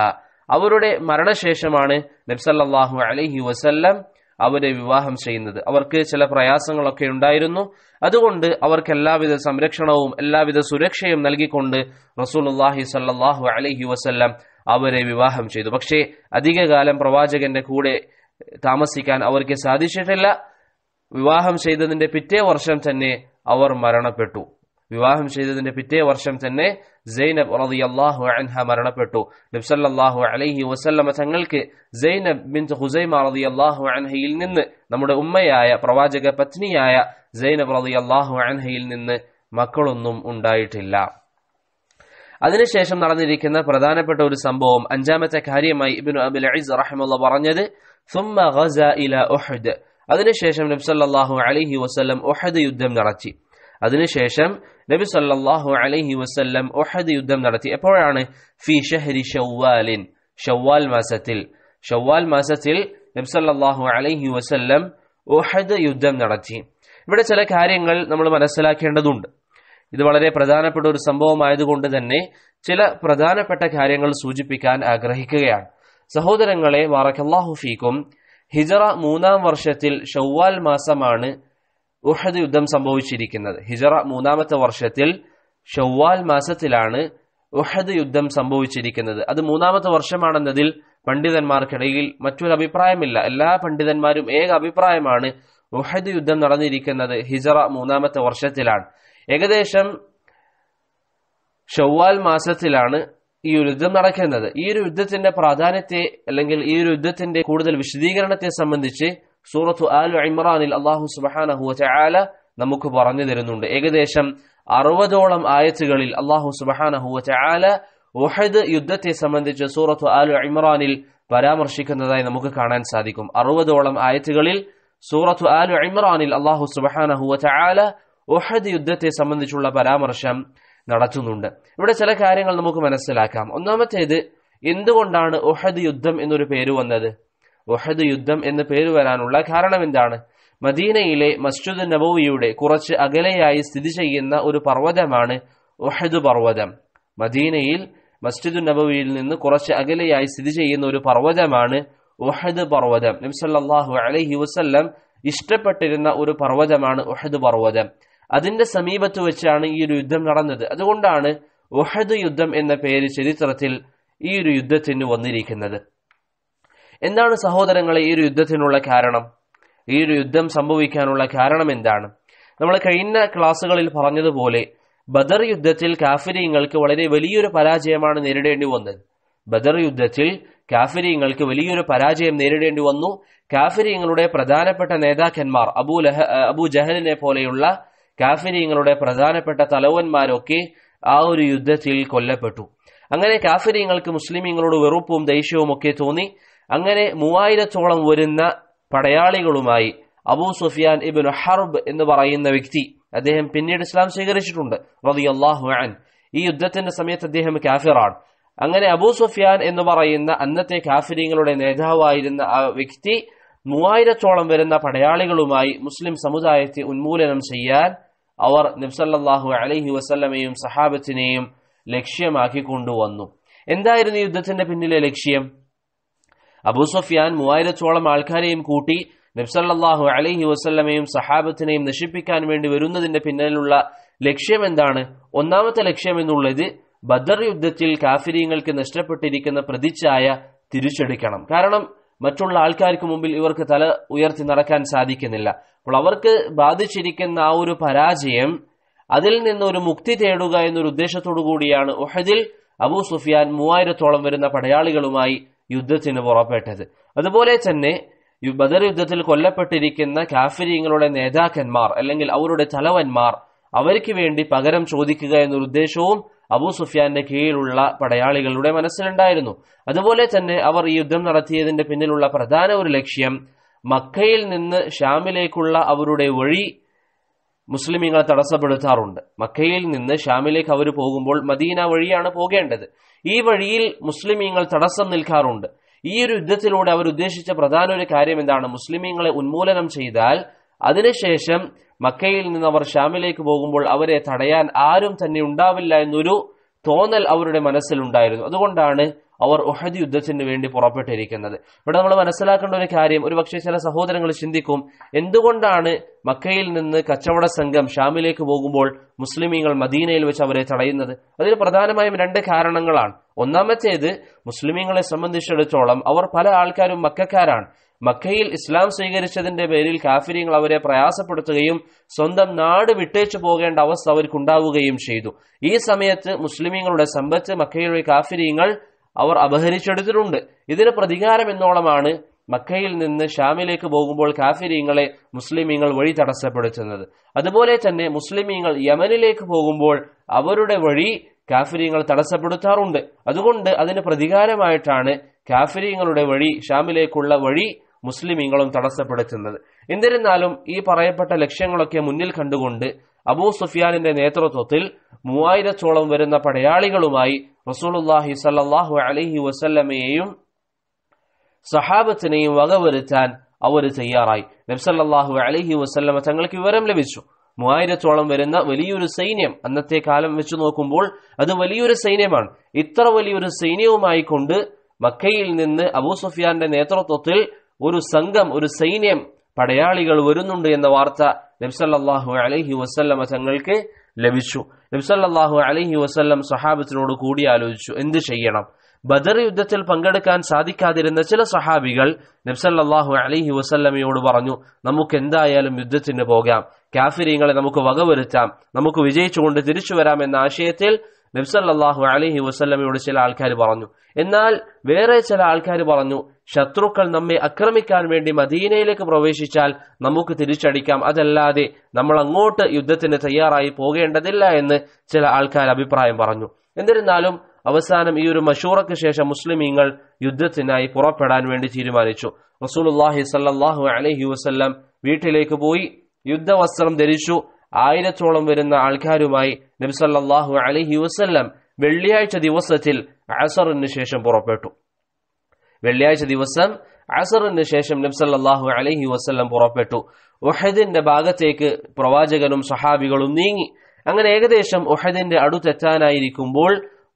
അവരുടെ മരണശേഷമാണ് നബ്സല്ലാഹു അലഹി വസല്ലം അവരെ വിവാഹം ചെയ്യുന്നത് അവർക്ക് ചില പ്രയാസങ്ങളൊക്കെ ഉണ്ടായിരുന്നു അതുകൊണ്ട് അവർക്ക് എല്ലാവിധ സംരക്ഷണവും എല്ലാവിധ സുരക്ഷയും നൽകിക്കൊണ്ട് റസൂലുല്ലാഹി സല്ലാഹു അലഹി വസല്ലം അവരെ വിവാഹം ചെയ്തു പക്ഷേ അധികകാലം പ്രവാചകന്റെ കൂടെ താമസിക്കാൻ അവർക്ക് സാധിച്ചിട്ടില്ല വിവാഹം ചെയ്തതിന്റെ പിറ്റേ വർഷം തന്നെ അവർ മരണപ്പെട്ടു വിവാഹം ചെയ്തതിന്റെ പിറ്റേ വർഷം തന്നെ സൈനബ് റളിയല്ലാഹു അൻഹ മരണപ്പെട്ടു നബ്സല്ലാഹു അലൈഹി വസല്ലമ തങ്ങൾക്ക് സൈനബ് ബിൻ ഹുസൈമ റളിയല്ലാഹു അൻഹയിൽ നിന്ന് നമ്മുടെ ഉമ്മയായ പ്രവാചക പത്നിയായ സൈനബ് റളിയല്ലാഹു അൻഹയിൽ നിന്ന് മക്കളൊന്നും ഉണ്ടായിട്ടില്ല അതിനുശേഷം നടന്നിരിക്കുന്ന പ്രധാനപ്പെട്ട ഒരു സംഭവം അഞ്ചാമത്തെ കാര്യമായി ഇബ്നു അബിൽ അസീസ് റഹ്മുള്ള പറഞ്ഞത് സുമ്മ ഗസ ഇല ഉഹദ് അതിനുശേഷം നബി സല്ലാഹു അലഹി വസ്ല്ലം ഒഹദ് യുദ്ധം നടത്തി അതിനുശേഷം നബി സല്ലാഹു അലഹി വസ്ല്ലം ഒഹദ് യുദ്ധം നടത്തി എപ്പോഴാണ് ഫി ഷഹരി ഷവാലിൻ ഷവ്വാൽ മാസത്തിൽ ഷവ്വാൽ മാസത്തിൽ നബി സല്ലാഹു അലഹി വസ്ല്ലം ഒഹദ് യുദ്ധം നടത്തി ഇവിടെ ചില കാര്യങ്ങൾ നമ്മൾ മനസ്സിലാക്കേണ്ടതുണ്ട് ഇത് വളരെ പ്രധാനപ്പെട്ട ഒരു സംഭവമായതുകൊണ്ട് തന്നെ ചില പ്രധാനപ്പെട്ട കാര്യങ്ങൾ സൂചിപ്പിക്കാൻ ആഗ്രഹിക്കുകയാണ് സഹോദരങ്ങളെ വാറക്കല്ലാഹു ഫീക്കും ഹിജറ മൂന്നാം വർഷത്തിൽ ഷവ്വാൽ മാസമാണ് ഉഹദ് യുദ്ധം സംഭവിച്ചിരിക്കുന്നത് ഹിജറ മൂന്നാമത്തെ വർഷത്തിൽ ഷവ്വാൽ മാസത്തിലാണ് ഉഹദ് യുദ്ധം സംഭവിച്ചിരിക്കുന്നത് അത് മൂന്നാമത്തെ വർഷമാണെന്നതിൽ പണ്ഡിതന്മാർക്കിടയിൽ മറ്റൊരു അഭിപ്രായമില്ല എല്ലാ പണ്ഡിതന്മാരും ഏക അഭിപ്രായമാണ് ഉഹദ് യുദ്ധം നടന്നിരിക്കുന്നത് ഹിജറ മൂന്നാമത്തെ വർഷത്തിലാണ് ഏകദേശം ഷവ്വാൽ മാസത്തിലാണ് ഈ ഒരു യുദ്ധം നടക്കുന്നത് ഈ ഒരു യുദ്ധത്തിന്റെ പ്രാധാന്യത്തെ അല്ലെങ്കിൽ ഈ ഒരു യുദ്ധത്തിന്റെ കൂടുതൽ വിശദീകരണത്തെ സംബന്ധിച്ച് സൂറത്തു അൽ ഇമ്രാനിൽ അള്ളാഹു സുബാന ചാല നമുക്ക് പറഞ്ഞു തരുന്നുണ്ട് ഏകദേശം അറുപതോളം ആയത്തുകളിൽ അള്ളാഹു സുബാന ചാല ഒഹദ് യുദ്ധത്തെ സംബന്ധിച്ച് സൂറത്തു അൽ ഇമ്രാനിൽ പരാമർശിക്കുന്നതായി നമുക്ക് കാണാൻ സാധിക്കും അറുപതോളം ആയത്തുകളിൽ സൂറത്തു അൽ ഇമ്രാനിൽ അള്ളാഹു സുബാന ചാല ഒഹദ് യുദ്ധത്തെ സംബന്ധിച്ചുള്ള പരാമർശം നടത്തുന്നുണ്ട് ഇവിടെ ചില കാര്യങ്ങൾ നമുക്ക് മനസ്സിലാക്കാം ഒന്നാമത്തേത് എന്തുകൊണ്ടാണ് ഒഹദ് യുദ്ധം എന്നൊരു പേര് വന്നത് ഒഹദ് യുദ്ധം എന്ന് പേര് വരാനുള്ള കാരണം എന്താണ് മദീനയിലെ മസ്ജിദ് നബവിയുടെ കുറച്ച് അകലെയായി സ്ഥിതി ചെയ്യുന്ന ഒരു പർവ്വതമാണ് ഒഹദ് പർവ്വതം മദീനയിൽ മസ്ജിദ് നബവിയിൽ നിന്ന് കുറച്ച് അകലെയായി സ്ഥിതി ചെയ്യുന്ന ഒരു പർവ്വതമാണ് ഒഹദ് പർവ്വതം നബ്സല്ലാഹു അലഹി വസ്ല്ലം ഇഷ്ടപ്പെട്ടിരുന്ന ഒരു പർവ്വതമാണ് ഒഹദ് പർവ്വതം അതിന്റെ സമീപത്ത് വെച്ചാണ് ഈ ഒരു യുദ്ധം നടന്നത് അതുകൊണ്ടാണ് ഒഹദ് യുദ്ധം എന്ന പേര് ചരിത്രത്തിൽ ഈ ഒരു യുദ്ധത്തിന് വന്നിരിക്കുന്നത് എന്താണ് സഹോദരങ്ങളെ ഈ ഒരു യുദ്ധത്തിനുള്ള കാരണം ഈ ഒരു യുദ്ധം സംഭവിക്കാനുള്ള കാരണം എന്താണ് നമ്മൾ കഴിഞ്ഞ ക്ലാസ്സുകളിൽ പറഞ്ഞതുപോലെ ബദർ യുദ്ധത്തിൽ കാഫിരിയങ്ങൾക്ക് വളരെ വലിയൊരു പരാജയമാണ് നേരിടേണ്ടി വന്നത് ബദർ യുദ്ധത്തിൽ കാഫിരിയങ്ങൾക്ക് വലിയൊരു പരാജയം നേരിടേണ്ടി വന്നു കാഫിരിയങ്ങളുടെ പ്രധാനപ്പെട്ട നേതാക്കന്മാർ അബൂ ലഹ അബൂ ജഹലിനെ പോലെയുള്ള കാഫിരിയങ്ങളുടെ പ്രധാനപ്പെട്ട തലവന്മാരൊക്കെ ആ ഒരു യുദ്ധത്തിൽ കൊല്ലപ്പെട്ടു അങ്ങനെ കാഫിരിയങ്ങൾക്ക് മുസ്ലിമീങ്ങളോട് വെറുപ്പും ദേഷ്യവും ഒക്കെ തോന്നി അങ്ങനെ മൂവായിരത്തോളം വരുന്ന പടയാളികളുമായി അബൂ സുഫിയാൻ ഇബിൻ ഹർബ് എന്ന് പറയുന്ന വ്യക്തി അദ്ദേഹം പിന്നീട് ഇസ്ലാം സ്വീകരിച്ചിട്ടുണ്ട് റതിയല്ലാഹു ആൻ ഈ യുദ്ധത്തിന്റെ സമയത്ത് അദ്ദേഹം കാഫിറാണ് അങ്ങനെ അബൂ സുഫിയാൻ എന്ന് പറയുന്ന അന്നത്തെ കാഫിരിയങ്ങളുടെ നേതാവായിരുന്ന ആ വ്യക്തി മൂവായിരത്തോളം വരുന്ന പടയാളികളുമായി മുസ്ലിം സമുദായത്തെ ഉന്മൂലനം ചെയ്യാൻ അവർ നിബ്സല്ലാഹു അലഹി വസല്ലമയും സഹാബത്തിനെയും ലക്ഷ്യമാക്കി കൊണ്ടുവന്നു എന്തായിരുന്നു യുദ്ധത്തിന്റെ പിന്നിലെ ലക്ഷ്യം അബൂ സുഫിയാൻ മൂവായിരത്തോളം ആൾക്കാരെയും കൂട്ടി നബ്സല്ലാഹു അലഹി വസ്ല്ലമയും സഹാബത്തിനെയും നശിപ്പിക്കാൻ വേണ്ടി വരുന്നതിന്റെ പിന്നിലുള്ള ലക്ഷ്യം എന്താണ് ഒന്നാമത്തെ ലക്ഷ്യം എന്നുള്ളത് ബദർ യുദ്ധത്തിൽ കാഫിര്യങ്ങൾക്ക് നഷ്ടപ്പെട്ടിരിക്കുന്ന പ്രതിച്ഛായ തിരിച്ചെടുക്കണം കാരണം മറ്റുള്ള ആൾക്കാർക്ക് മുമ്പിൽ ഇവർക്ക് തല ഉയർത്തി നടക്കാൻ സാധിക്കുന്നില്ല അപ്പോൾ അവർക്ക് ബാധിച്ചിരിക്കുന്ന ആ ഒരു പരാജയം അതിൽ നിന്ന് ഒരു മുക്തി തേടുക എന്നൊരു ഉദ്ദേശത്തോടു കൂടിയാണ് ഒഹദിൽ അബൂ സുഫിയാൻ മൂവായിരത്തോളം വരുന്ന പടയാളികളുമായി യുദ്ധത്തിന് പുറപ്പെട്ടത് അതുപോലെ തന്നെ ബദർ യുദ്ധത്തിൽ കൊല്ലപ്പെട്ടിരിക്കുന്ന കാഫിരിയങ്ങളുടെ നേതാക്കന്മാർ അല്ലെങ്കിൽ അവരുടെ തലവന്മാർ അവർക്ക് വേണ്ടി പകരം ചോദിക്കുക എന്നൊരു ഉദ്ദേശവും അബൂ സുഫിയാന്റെ കീഴിലുള്ള പടയാളികളുടെ മനസ്സിലുണ്ടായിരുന്നു അതുപോലെ തന്നെ അവർ ഈ യുദ്ധം നടത്തിയതിന്റെ പിന്നിലുള്ള പ്രധാന ഒരു ലക്ഷ്യം മക്കയിൽ നിന്ന് ഷാമിലേക്കുള്ള അവരുടെ വഴി മുസ്ലിമീങ്ങളെ തടസ്സപ്പെടുത്താറുണ്ട് മക്കയിൽ നിന്ന് ഷാമിലേക്ക് അവർ പോകുമ്പോൾ മദീന വഴിയാണ് പോകേണ്ടത് ഈ വഴിയിൽ മുസ്ലിമീങ്ങൾ തടസ്സം നിൽക്കാറുണ്ട് ഈ ഒരു യുദ്ധത്തിലൂടെ അവർ ഉദ്ദേശിച്ച പ്രധാന ഒരു കാര്യം എന്താണ് മുസ്ലിമീങ്ങളെ ഉന്മൂലനം ചെയ്താൽ അതിനുശേഷം മക്കയിൽ നിന്ന് അവർ ഷാമിലേക്ക് പോകുമ്പോൾ അവരെ തടയാൻ ആരും തന്നെ ഉണ്ടാവില്ല എന്നൊരു തോന്നൽ അവരുടെ മനസ്സിലുണ്ടായിരുന്നു അതുകൊണ്ടാണ് അവർ ഒഹദ് യുദ്ധത്തിന് വേണ്ടി പുറപ്പെട്ടിരിക്കുന്നത് ഇവിടെ നമ്മൾ മനസ്സിലാക്കേണ്ട ഒരു കാര്യം പക്ഷേ ചില സഹോദരങ്ങൾ ചിന്തിക്കും എന്തുകൊണ്ടാണ് മക്കയിൽ നിന്ന് കച്ചവട സംഘം ഷാമിലേക്ക് പോകുമ്പോൾ മുസ്ലിമീങ്ങൾ മദീനയിൽ വെച്ച് അവരെ തടയുന്നത് അതിന് പ്രധാനമായും രണ്ട് കാരണങ്ങളാണ് ഒന്നാമത്തേത് മുസ്ലിമീങ്ങളെ സംബന്ധിച്ചിടത്തോളം അവർ പല ആൾക്കാരും മക്കാരാണ് മക്കയിൽ ഇസ്ലാം സ്വീകരിച്ചതിന്റെ പേരിൽ കാഫിര്യങ്ങൾ അവരെ പ്രയാസപ്പെടുത്തുകയും സ്വന്തം നാട് വിട്ടേച്ചു പോകേണ്ട അവസ്ഥ അവർക്കുണ്ടാവുകയും ചെയ്തു ഈ സമയത്ത് മുസ്ലിമീങ്ങളുടെ സമ്പത്ത് മക്കയിലെ കാഫിര്യങ്ങൾ അവർ അപഹരിച്ചെടുത്തിട്ടുണ്ട് ഇതിന് പ്രതികാരം എന്നോളമാണ് മക്കയിൽ നിന്ന് ഷാമിലേക്ക് പോകുമ്പോൾ കാഫിരീങ്ങളെ മുസ്ലിമീങ്ങൾ വഴി തടസ്സപ്പെടുത്തുന്നത് അതുപോലെ തന്നെ മുസ്ലിമീങ്ങൾ യമനിലേക്ക് പോകുമ്പോൾ അവരുടെ വഴി കാഫിരീങ്ങൾ തടസ്സപ്പെടുത്താറുണ്ട് അതുകൊണ്ട് അതിന് പ്രതികാരമായിട്ടാണ് കാഫിരീങ്ങളുടെ വഴി ഷാമിലേക്കുള്ള വഴി മുസ്ലിമീങ്ങളും തടസ്സപ്പെടുത്തുന്നത് എന്നിരുന്നാലും ഈ പറയപ്പെട്ട ലക്ഷ്യങ്ങളൊക്കെ മുന്നിൽ കണ്ടുകൊണ്ട് അബൂ സുഫിയാനിന്റെ നേതൃത്വത്തിൽ മൂവായിരത്തോളം വരുന്ന പടയാളികളുമായി റസൂലുല്ലാഹി സല്ലാഹു അലഹി വസല്ലമയെയും സഹാബത്തിനെയും വകവരുത്താൻ അവർ തയ്യാറായി നബ്സല്ലാഹു അലഹി വസല്ലമ തങ്ങൾക്ക് വിവരം ലഭിച്ചു മൂവായിരത്തോളം വരുന്ന വലിയൊരു സൈന്യം അന്നത്തെ കാലം വെച്ച് നോക്കുമ്പോൾ അത് വലിയൊരു സൈന്യമാണ് ഇത്ര വലിയൊരു സൈന്യവുമായി കൊണ്ട് മക്കയിൽ നിന്ന് അബൂ സുഫിയാന്റെ നേതൃത്വത്തിൽ ഒരു സംഘം ഒരു സൈന്യം പടയാളികൾ വരുന്നുണ്ട് എന്ന വാർത്ത നബ്സല്ലാഹു അലൈഹി വസ്ല്ലമ തങ്ങൾക്ക് ലഭിച്ചു നബ്സല്ലാഹു അലൈഹി വസ്ല്ലം സഹാബത്തിനോട് കൂടി ആലോചിച്ചു എന്ത് ചെയ്യണം ബദർ യുദ്ധത്തിൽ പങ്കെടുക്കാൻ സാധിക്കാതിരുന്ന ചില സഹാബികൾ നബ്സല്ലാഹു അലൈഹി വസല്ലമയോട് പറഞ്ഞു നമുക്ക് എന്തായാലും യുദ്ധത്തിന് പോകാം കാഫിര്യങ്ങളെ നമുക്ക് വകവരുത്താം നമുക്ക് വിജയിച്ചുകൊണ്ട് തിരിച്ചു വരാം എന്ന ആശയത്തിൽ നബ്സല്ലാഹു അലഹി വസ്ല്ലമയോട് ചില ആൾക്കാർ പറഞ്ഞു എന്നാൽ വേറെ ചില ആൾക്കാർ പറഞ്ഞു ശത്രുക്കൾ നമ്മെ ആക്രമിക്കാൻ വേണ്ടി മദീനയിലേക്ക് പ്രവേശിച്ചാൽ നമുക്ക് തിരിച്ചടിക്കാം അതല്ലാതെ നമ്മൾ അങ്ങോട്ട് യുദ്ധത്തിന് തയ്യാറായി പോകേണ്ടതില്ല എന്ന് ചില ആൾക്കാർ അഭിപ്രായം പറഞ്ഞു എന്നിരുന്നാലും അവസാനം ഈ ഒരു മഷൂറയ്ക്ക് ശേഷം മുസ്ലിമീങ്ങൾ യുദ്ധത്തിനായി പുറപ്പെടാൻ വേണ്ടി തീരുമാനിച്ചു അള്ളാഹി സല്ലാഹു അലഹി വസ്ല്ലാം വീട്ടിലേക്ക് പോയി യുദ്ധവസ്ത്രം ധരിച്ചു ആയിരത്തോളം വരുന്ന ആൾക്കാരുമായി നബ്സല്ലാഹു അലഹി വസ്ല്ലാം വെള്ളിയാഴ്ച ദിവസത്തിൽ അസറിന് ശേഷം പുറപ്പെട്ടു വെള്ളിയാഴ്ച ദിവസം അസറിന് ശേഷം നബ്സല്ലാഹു അലഹി വസ്ല്ലാം പുറപ്പെട്ടു ഒഹദിന്റെ ഭാഗത്തേക്ക് പ്രവാചകനും സഹാബികളും നീങ്ങി അങ്ങനെ ഏകദേശം ഒഹദിന്റെ അടുത്തെത്താനായിരിക്കുമ്പോൾ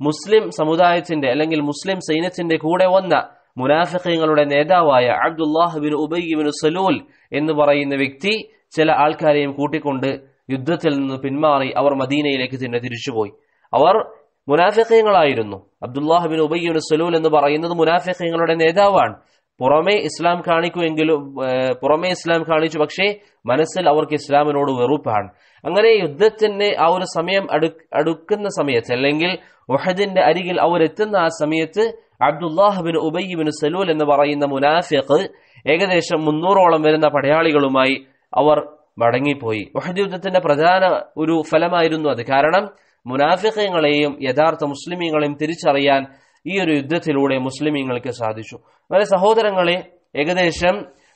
മുസ്ലിം സമുദായത്തിന്റെ അല്ലെങ്കിൽ മുസ്ലിം സൈന്യത്തിന്റെ കൂടെ വന്ന മുനാഫിഖങ്ങളുടെ നേതാവായ അബ്ദുല്ലാഹുബിൻ ഉബൈബിൻ സലൂൽ എന്ന് പറയുന്ന വ്യക്തി ചില ആൾക്കാരെയും കൂട്ടിക്കൊണ്ട് യുദ്ധത്തിൽ നിന്ന് പിന്മാറി അവർ മദീനയിലേക്ക് തന്നെ തിരിച്ചുപോയി അവർ മുനാഫിഖ്യങ്ങളായിരുന്നു അബ്ദുല്ലാഹിബിൻ ഉബയ്യുൻ സലൂൽ എന്ന് പറയുന്നത് മുനാഫിഖ്യങ്ങളുടെ നേതാവാണ് പുറമേ ഇസ്ലാം കാണിക്കുമെങ്കിലും പുറമേ ഇസ്ലാം കാണിച്ചു പക്ഷേ മനസ്സിൽ അവർക്ക് ഇസ്ലാമിനോട് വെറുപ്പാണ് അങ്ങനെ യുദ്ധത്തിന്റെ ആ ഒരു സമയം അടുക്കുന്ന സമയത്ത് അല്ലെങ്കിൽ വഹദിന്റെ അരികിൽ അവരെത്തുന്ന ആ സമയത്ത് അബ്ദുല്ലാഹബിൻ ഉബൈബിൻ സലൂൽ എന്ന് പറയുന്ന മുനാഫിഖ് ഏകദേശം മുന്നൂറോളം വരുന്ന പടയാളികളുമായി അവർ മടങ്ങിപ്പോയി വഹദ് യുദ്ധത്തിന്റെ പ്രധാന ഒരു ഫലമായിരുന്നു അത് കാരണം മുനാഫിഖങ്ങളെയും യഥാർത്ഥ മുസ്ലിമീങ്ങളെയും തിരിച്ചറിയാൻ ഈ ഒരു യുദ്ധത്തിലൂടെ മുസ്ലിമീങ്ങൾക്ക് സാധിച്ചു വരെ സഹോദരങ്ങളെ ഏകദേശം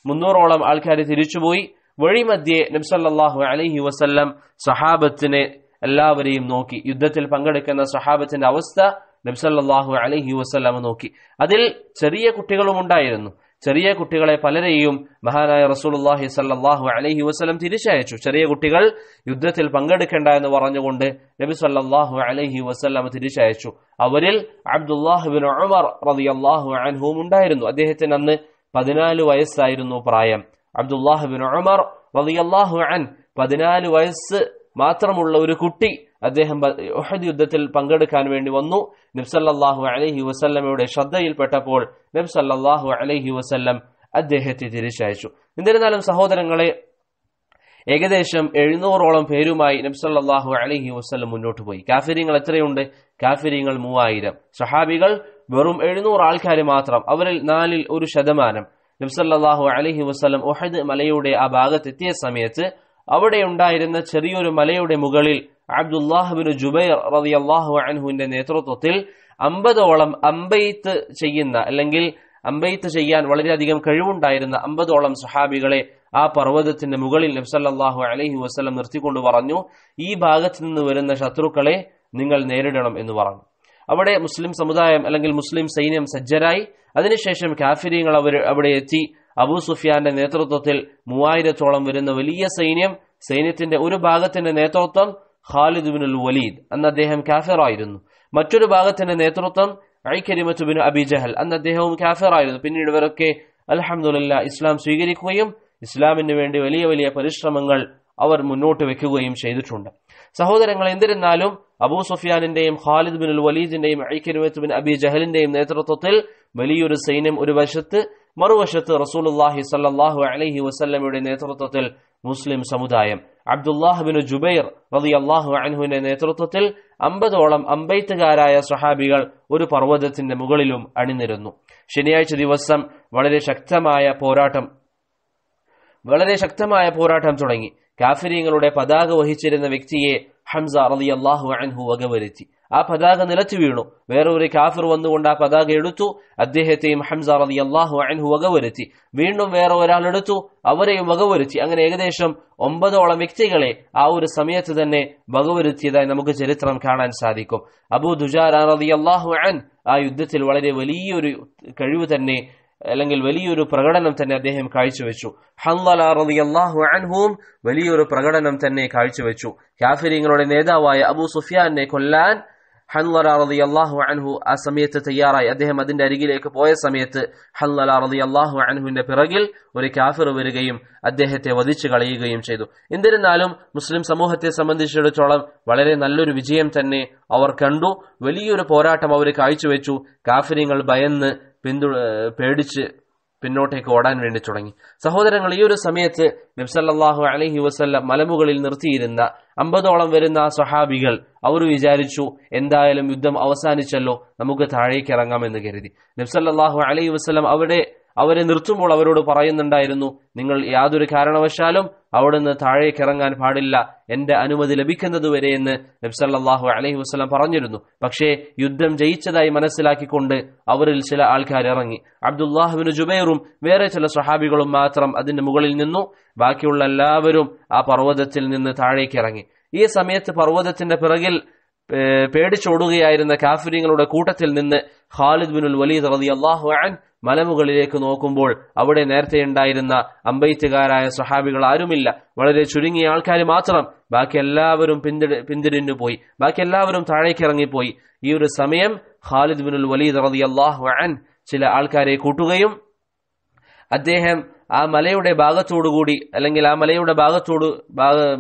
മുന്നൂറോളം ആൾക്കാർ തിരിച്ചുപോയി വഴിമധ്യേ നബ്സല്ലാഹു അലഹി വസ്ല്ലം സഹാബത്തിനെ എല്ലാവരെയും നോക്കി യുദ്ധത്തിൽ പങ്കെടുക്കുന്ന സഹാബത്തിന്റെ അവസ്ഥ നബ്സല്ലാഹു അലഹി വസ്ല്ലാം നോക്കി അതിൽ ചെറിയ കുട്ടികളും ഉണ്ടായിരുന്നു ചെറിയ കുട്ടികളെ പലരെയും മഹാനായ റസൂലുല്ലാഹി സല്ലാഹു അലഹി വസ്ലം തിരിച്ചയച്ചു ചെറിയ കുട്ടികൾ യുദ്ധത്തിൽ പങ്കെടുക്കേണ്ട എന്ന് പറഞ്ഞുകൊണ്ട് നബി സല്ലാഹു അലഹി വസ്ലം തിരിച്ചയച്ചു അവരിൽ അബ്ദുല്ലാഹുബിൻ ഉമർ റതി അള്ളാഹു അൻഹുവും ഉണ്ടായിരുന്നു അദ്ദേഹത്തിന് അന്ന് പതിനാല് വയസ്സായിരുന്നു പ്രായം അബ്ദുല്ലാഹുബിൻ ഉമർ റതി അള്ളാഹു അൻ പതിനാല് വയസ്സ് മാത്രമുള്ള ഒരു കുട്ടി അദ്ദേഹം ഒഹദ് യുദ്ധത്തിൽ പങ്കെടുക്കാൻ വേണ്ടി വന്നു നബ്സല്ലാഹു അലഹി വസ്ല്ലമയുടെ ശ്രദ്ധയിൽപ്പെട്ടപ്പോൾ നബ്സല്ലാഹു അലഹി വസ്ല്ലം അദ്ദേഹത്തെ തിരിച്ചയച്ചു എന്നിരുന്നാലും സഹോദരങ്ങളെ ഏകദേശം എഴുന്നൂറോളം പേരുമായി നബ്സല്ലാഹു അലഹി വസ്ല്ലം മുന്നോട്ട് പോയി കാഫിര്യങ്ങൾ എത്രയുണ്ട് കാഫിര്യങ്ങൾ മൂവായിരം സഹാബികൾ വെറും എഴുന്നൂറ് ആൾക്കാർ മാത്രം അവരിൽ നാലിൽ ഒരു ശതമാനം നബ്സല്ലാഹു അലഹി വസ്ലം ഒഹദ് മലയുടെ ആ ഭാഗത്തെത്തിയ സമയത്ത് അവിടെ ഉണ്ടായിരുന്ന ചെറിയൊരു മലയുടെ മുകളിൽ അബ്ദുല്ലാഹുബിന് ജുബൈർ റതി അള്ളാഹു അൻഹുവിന്റെ നേതൃത്വത്തിൽ അമ്പതോളം അമ്പെയ്ത്ത് ചെയ്യുന്ന അല്ലെങ്കിൽ അമ്പെയ്ത്ത് ചെയ്യാൻ വളരെയധികം കഴിവുണ്ടായിരുന്ന അമ്പതോളം സഹാബികളെ ആ പർവ്വതത്തിന്റെ മുകളിൽ നബ്സല്ലാഹു അലഹി വസ്ലം നിർത്തിക്കൊണ്ട് പറഞ്ഞു ഈ ഭാഗത്ത് നിന്ന് വരുന്ന ശത്രുക്കളെ നിങ്ങൾ നേരിടണം എന്ന് പറഞ്ഞു അവിടെ മുസ്ലിം സമുദായം അല്ലെങ്കിൽ മുസ്ലിം സൈന്യം സജ്ജരായി അതിനുശേഷം കാഫിര്യങ്ങൾ അവർ അവിടെ എത്തി അബൂ സുഫിയാന്റെ നേതൃത്വത്തിൽ മൂവായിരത്തോളം വരുന്ന വലിയ സൈന്യം സൈന്യത്തിന്റെ ഒരു ഭാഗത്തിന്റെ നേതൃത്വം ഖാലിദ് അൽ വലീദ് അന്ന് അദ്ദേഹം ആയിരുന്നു മറ്റൊരു ഭാഗത്തിന്റെ നേതൃത്വം ഐക്കരിമത്ത് ബിൻ അബി ജഹൽ അന്ന് അദ്ദേഹവും ആയിരുന്നു പിന്നീട് ഇവരൊക്കെ അലഹമുല്ല ഇസ്ലാം സ്വീകരിക്കുകയും ഇസ്ലാമിന് വേണ്ടി വലിയ വലിയ പരിശ്രമങ്ങൾ അവർ മുന്നോട്ട് വെക്കുകയും ചെയ്തിട്ടുണ്ട് സഹോദരങ്ങൾ എന്നിരുന്നാലും അബൂ സുഫിയാനിന്റെയും ഖാലിദ് ബിൻ വലീദിന്റെയും ഐക്യരുമത്ത് ബിൻ അബി ജഹലിന്റെയും നേതൃത്വത്തിൽ വലിയൊരു സൈന്യം ഒരു വശത്ത് മറുവശത്ത് റസൂലുല്ലാഹി സല്ലാഹു അലഹി വസല്ലമയുടെ നേതൃത്വത്തിൽ മുസ്ലിം സമുദായം അബ്ദുല്ലാഹുബിന് ജുബൈർ റതി അള്ളാഹു അൻഹുവിന്റെ നേതൃത്വത്തിൽ അമ്പതോളം അമ്പൈത്തുകാരായ സഹാബികൾ ഒരു പർവ്വതത്തിന്റെ മുകളിലും അണിനിരുന്നു ശനിയാഴ്ച ദിവസം വളരെ ശക്തമായ പോരാട്ടം വളരെ ശക്തമായ പോരാട്ടം തുടങ്ങി കാഫിരിയങ്ങളുടെ പതാക വഹിച്ചിരുന്ന വ്യക്തിയെ ഹംസ റതി അള്ളാഹു അൻഹു വകവരുത്തി ആ പതാക നിലച്ചു വീണു വേറൊരു കാഫിർ വന്നുകൊണ്ട് ആ പതാക എടുത്തു അദ്ദേഹത്തെയും ഹംസ റതി അള്ളാഹു അൻഹു വകവരുത്തി വീണ്ടും വേറെ ഒരാൾ എടുത്തു അവരെയും വകവരുത്തി അങ്ങനെ ഏകദേശം ഒമ്പതോളം വ്യക്തികളെ ആ ഒരു സമയത്ത് തന്നെ വകവരുത്തിയതായി നമുക്ക് ചരിത്രം കാണാൻ സാധിക്കും അബു ദുജാർ റതി അള്ളാഹു അൻ ആ യുദ്ധത്തിൽ വളരെ വലിയൊരു കഴിവ് തന്നെ അല്ലെങ്കിൽ വലിയൊരു പ്രകടനം തന്നെ അദ്ദേഹം കാഴ്ചവെച്ചു ഹംലല റളിയല്ലാഹു അൻഹും വലിയൊരു പ്രകടനം തന്നെ കാഴ്ചവെച്ചു കാഫിരിങ്ങളുടെ നേതാവായ അബു സുഫിയാനെ കൊല്ലാൻ ഹൺലറ റതി അള്ളാഹു അൻഹു ആ സമയത്ത് തയ്യാറായി അദ്ദേഹം അതിന്റെ അരികിലേക്ക് പോയ സമയത്ത് ഹൺലറ റതി അള്ളാഹു അൻഹുവിന്റെ പിറകിൽ ഒരു കാഫിർ വരികയും അദ്ദേഹത്തെ വധിച്ചു കളയുകയും ചെയ്തു എന്നിരുന്നാലും മുസ്ലിം സമൂഹത്തെ സംബന്ധിച്ചിടത്തോളം വളരെ നല്ലൊരു വിജയം തന്നെ അവർ കണ്ടു വലിയൊരു പോരാട്ടം അവർ കാഴ്ചവെച്ചു കാഫിര്യങ്ങൾ ഭയന്ന് പിന്തുണ പേടിച്ച് പിന്നോട്ടേക്ക് ഓടാൻ വേണ്ടി തുടങ്ങി സഹോദരങ്ങൾ ഈ ഒരു സമയത്ത് നബ്സല്ലാഹു അലഹി വസ്ല്ല മലമുകളിൽ നിർത്തിയിരുന്ന അമ്പതോളം വരുന്ന സ്വഹാബികൾ സഹാബികൾ അവർ വിചാരിച്ചു എന്തായാലും യുദ്ധം അവസാനിച്ചല്ലോ നമുക്ക് താഴേക്ക് ഇറങ്ങാമെന്ന് കരുതി നബ്സല്ലാഹു അലഹി വസ്ലം അവിടെ അവരെ നിർത്തുമ്പോൾ അവരോട് പറയുന്നുണ്ടായിരുന്നു നിങ്ങൾ യാതൊരു കാരണവശാലും അവിടുന്ന് താഴേക്ക് ഇറങ്ങാൻ പാടില്ല എന്റെ അനുമതി ലഭിക്കുന്നതുവരെ എന്ന് നബ്സല്ലാഹു അലഹി വസ്ലാം പറഞ്ഞിരുന്നു പക്ഷേ യുദ്ധം ജയിച്ചതായി മനസ്സിലാക്കിക്കൊണ്ട് അവരിൽ ചില ആൾക്കാർ ഇറങ്ങി അബ്ദുല്ലാഹുബിന് ജുബൈറും വേറെ ചില സഹാബികളും മാത്രം അതിന്റെ മുകളിൽ നിന്നു ബാക്കിയുള്ള എല്ലാവരും ആ പർവ്വതത്തിൽ നിന്ന് താഴേക്ക് ഇറങ്ങി ഈ സമയത്ത് പർവ്വതത്തിന്റെ പിറകിൽ പേടിച്ചോടുകയായിരുന്ന കാഫിര്യങ്ങളുടെ കൂട്ടത്തിൽ നിന്ന് ഖാലിദ് ബിനുൽ വലീദ് റതി അള്ളാഹു അൻ മലമുകളിലേക്ക് നോക്കുമ്പോൾ അവിടെ നേരത്തെയുണ്ടായിരുന്ന അമ്പയിത്തുകാരായ സഹാബികൾ ആരുമില്ല വളരെ ചുരുങ്ങിയ ആൾക്കാർ മാത്രം ബാക്കി എല്ലാവരും പിന്തിടി പിന്തിരിഞ്ഞു പോയി ബാക്കി എല്ലാവരും താഴേക്ക് ഇറങ്ങിപ്പോയി ഈ ഒരു സമയം ഖാലിദ് ബിനുൽ വലീദ് റതി അള്ളാഹു അൻ ചില ആൾക്കാരെ കൂട്ടുകയും അദ്ദേഹം ആ മലയുടെ ഭാഗത്തോടുകൂടി അല്ലെങ്കിൽ ആ മലയുടെ ഭാഗത്തോട്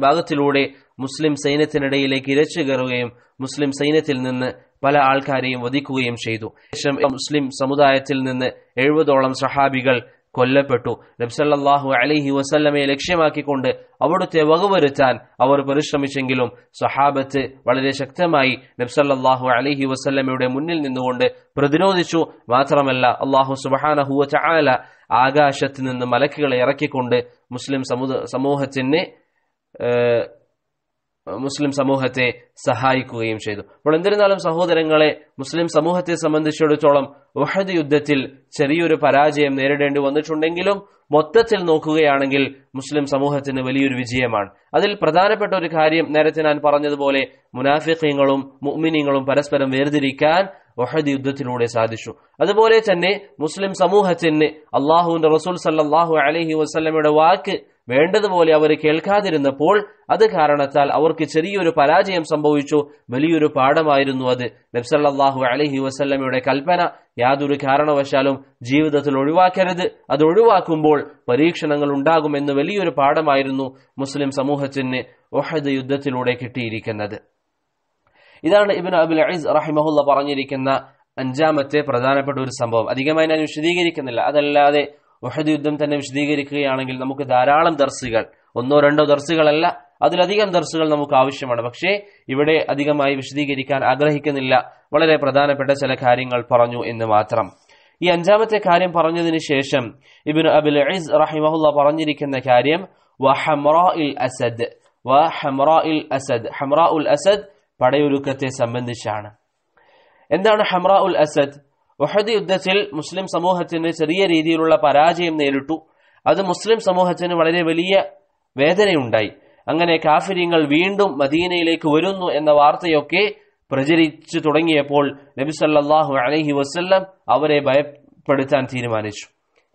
ഭാഗത്തിലൂടെ മുസ്ലിം സൈന്യത്തിനിടയിലേക്ക് ഇരച്ചു കയറുകയും മുസ്ലിം സൈന്യത്തിൽ നിന്ന് പല ആൾക്കാരെയും വധിക്കുകയും ചെയ്തു ശേഷം മുസ്ലിം സമുദായത്തിൽ നിന്ന് എഴുപതോളം സഹാബികൾ കൊല്ലപ്പെട്ടു നബ്സല്ലാഹു അലഹി വസല്ലമയെ ലക്ഷ്യമാക്കിക്കൊണ്ട് അവിടുത്തെ വകവരുത്താൻ അവർ പരിശ്രമിച്ചെങ്കിലും സഹാബത്ത് വളരെ ശക്തമായി നബ്സല്ലാഹു അലഹി വസല്ലമയുടെ മുന്നിൽ നിന്നുകൊണ്ട് പ്രതിരോധിച്ചു മാത്രമല്ല അള്ളാഹു സുബാനഹുവ ചാല ആകാശത്ത് നിന്ന് മലക്കുകളെ ഇറക്കിക്കൊണ്ട് മുസ്ലിം സമൂഹത്തിന് മുസ്ലിം സമൂഹത്തെ സഹായിക്കുകയും ചെയ്തു അപ്പോൾ എന്നിരുന്നാലും സഹോദരങ്ങളെ മുസ്ലിം സമൂഹത്തെ സംബന്ധിച്ചിടത്തോളം വഹദ് യുദ്ധത്തിൽ ചെറിയൊരു പരാജയം നേരിടേണ്ടി വന്നിട്ടുണ്ടെങ്കിലും മൊത്തത്തിൽ നോക്കുകയാണെങ്കിൽ മുസ്ലിം സമൂഹത്തിന് വലിയൊരു വിജയമാണ് അതിൽ പ്രധാനപ്പെട്ട ഒരു കാര്യം നേരത്തെ ഞാൻ പറഞ്ഞതുപോലെ മുനാഫിഖങ്ങളും മുഅ്മിനീങ്ങളും പരസ്പരം വേർതിരിക്കാൻ വഹദ് യുദ്ധത്തിലൂടെ സാധിച്ചു അതുപോലെ തന്നെ മുസ്ലിം സമൂഹത്തിന് അള്ളാഹുവിന്റെ റസൂൽ സല്ലാഹു അലഹി വസ്ലമയുടെ വാക്ക് വേണ്ടതുപോലെ അവർ കേൾക്കാതിരുന്നപ്പോൾ അത് കാരണത്താൽ അവർക്ക് ചെറിയൊരു പരാജയം സംഭവിച്ചു വലിയൊരു പാഠമായിരുന്നു അത് നബ്സല്ലാഹു അലഹി വസ്ല്ലമയുടെ കൽപ്പന യാതൊരു കാരണവശാലും ജീവിതത്തിൽ ഒഴിവാക്കരുത് അത് ഒഴിവാക്കുമ്പോൾ പരീക്ഷണങ്ങൾ ഉണ്ടാകുമെന്ന് വലിയൊരു പാഠമായിരുന്നു മുസ്ലിം സമൂഹത്തിന് ഒഹദ് യുദ്ധത്തിലൂടെ കിട്ടിയിരിക്കുന്നത് ഇതാണ് ഇബിൻ അബുൽ അസീസ് റഹിമഹുല്ല പറഞ്ഞിരിക്കുന്ന അഞ്ചാമത്തെ പ്രധാനപ്പെട്ട ഒരു സംഭവം അധികമായി ഞാൻ വിശദീകരിക്കുന്നില്ല അതല്ലാതെ ഒഹദ് യുദ്ധം തന്നെ വിശദീകരിക്കുകയാണെങ്കിൽ നമുക്ക് ധാരാളം ദർസുകൾ ഒന്നോ രണ്ടോ ദർസുകളല്ല അതിലധികം ദർസുകൾ നമുക്ക് ആവശ്യമാണ് പക്ഷേ ഇവിടെ അധികമായി വിശദീകരിക്കാൻ ആഗ്രഹിക്കുന്നില്ല വളരെ പ്രധാനപ്പെട്ട ചില കാര്യങ്ങൾ പറഞ്ഞു എന്ന് മാത്രം ഈ അഞ്ചാമത്തെ കാര്യം പറഞ്ഞതിന് ശേഷം ഇബിൻ അബുൽ റഹിമഹുല്ല പറഞ്ഞിരിക്കുന്ന കാര്യം Asad Asad Hamra ul Asad പടയൊരുക്കത്തെ സംബന്ധിച്ചാണ് എന്താണ് ഹംറ ഉൽ അസദ് ഒഹദ് യുദ്ധത്തിൽ മുസ്ലിം സമൂഹത്തിന് ചെറിയ രീതിയിലുള്ള പരാജയം നേരിട്ടു അത് മുസ്ലിം സമൂഹത്തിന് വളരെ വലിയ വേദനയുണ്ടായി അങ്ങനെ കാഫര്യങ്ങൾ വീണ്ടും മദീനയിലേക്ക് വരുന്നു എന്ന വാർത്തയൊക്കെ പ്രചരിച്ചു തുടങ്ങിയപ്പോൾ നബി അലഹി വസ്ല്ലം അവരെ ഭയപ്പെടുത്താൻ തീരുമാനിച്ചു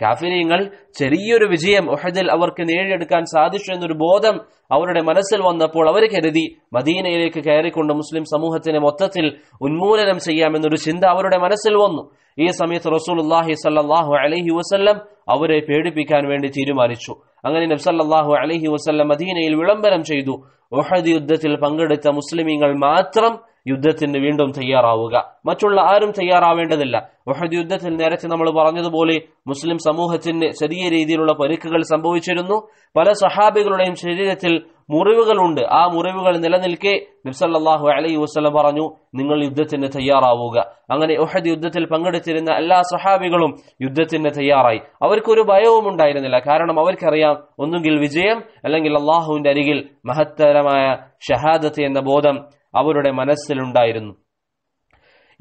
കാഫിനിയങ്ങൾ ചെറിയൊരു വിജയം ഒഹദിൽ അവർക്ക് നേടിയെടുക്കാൻ സാധിച്ചു എന്നൊരു ബോധം അവരുടെ മനസ്സിൽ വന്നപ്പോൾ അവർ കരുതി മദീനയിലേക്ക് കയറിക്കൊണ്ട് മുസ്ലിം സമൂഹത്തിനെ മൊത്തത്തിൽ ഉന്മൂലനം ചെയ്യാമെന്നൊരു ചിന്ത അവരുടെ മനസ്സിൽ വന്നു ഈ സമയത്ത് അള്ളാഹി സല്ലാഹു അലഹി വസ്ല്ലം അവരെ പേടിപ്പിക്കാൻ വേണ്ടി തീരുമാനിച്ചു അങ്ങനെ നബ്സല്ലാഹു അലഹി വസ്ല്ലം മദീനയിൽ വിളംബരം ചെയ്തു ഒഹദ് യുദ്ധത്തിൽ പങ്കെടുത്ത മുസ്ലിമീങ്ങൾ മാത്രം യുദ്ധത്തിന് വീണ്ടും തയ്യാറാവുക മറ്റുള്ള ആരും തയ്യാറാവേണ്ടതില്ല വഹദ് യുദ്ധത്തിൽ നേരത്തെ നമ്മൾ പറഞ്ഞതുപോലെ മുസ്ലിം സമൂഹത്തിന് ചെറിയ രീതിയിലുള്ള പരിക്കുകൾ സംഭവിച്ചിരുന്നു പല സഹാബികളുടെയും ശരീരത്തിൽ മുറിവുകളുണ്ട് ആ മുറിവുകൾ നിലനിൽക്കെ നബ്സല്ലാഹു അലൈഹി വസ്ലം പറഞ്ഞു നിങ്ങൾ യുദ്ധത്തിന് തയ്യാറാവുക അങ്ങനെ ഒഹദ് യുദ്ധത്തിൽ പങ്കെടുത്തിരുന്ന എല്ലാ സഹാബികളും യുദ്ധത്തിന് തയ്യാറായി അവർക്കൊരു ഭയവും ഉണ്ടായിരുന്നില്ല കാരണം അവർക്കറിയാം ഒന്നുകിൽ വിജയം അല്ലെങ്കിൽ അള്ളാഹുവിന്റെ അരികിൽ മഹത്തരമായ ഷഹാദത്ത് എന്ന ബോധം അവരുടെ മനസ്സിലുണ്ടായിരുന്നു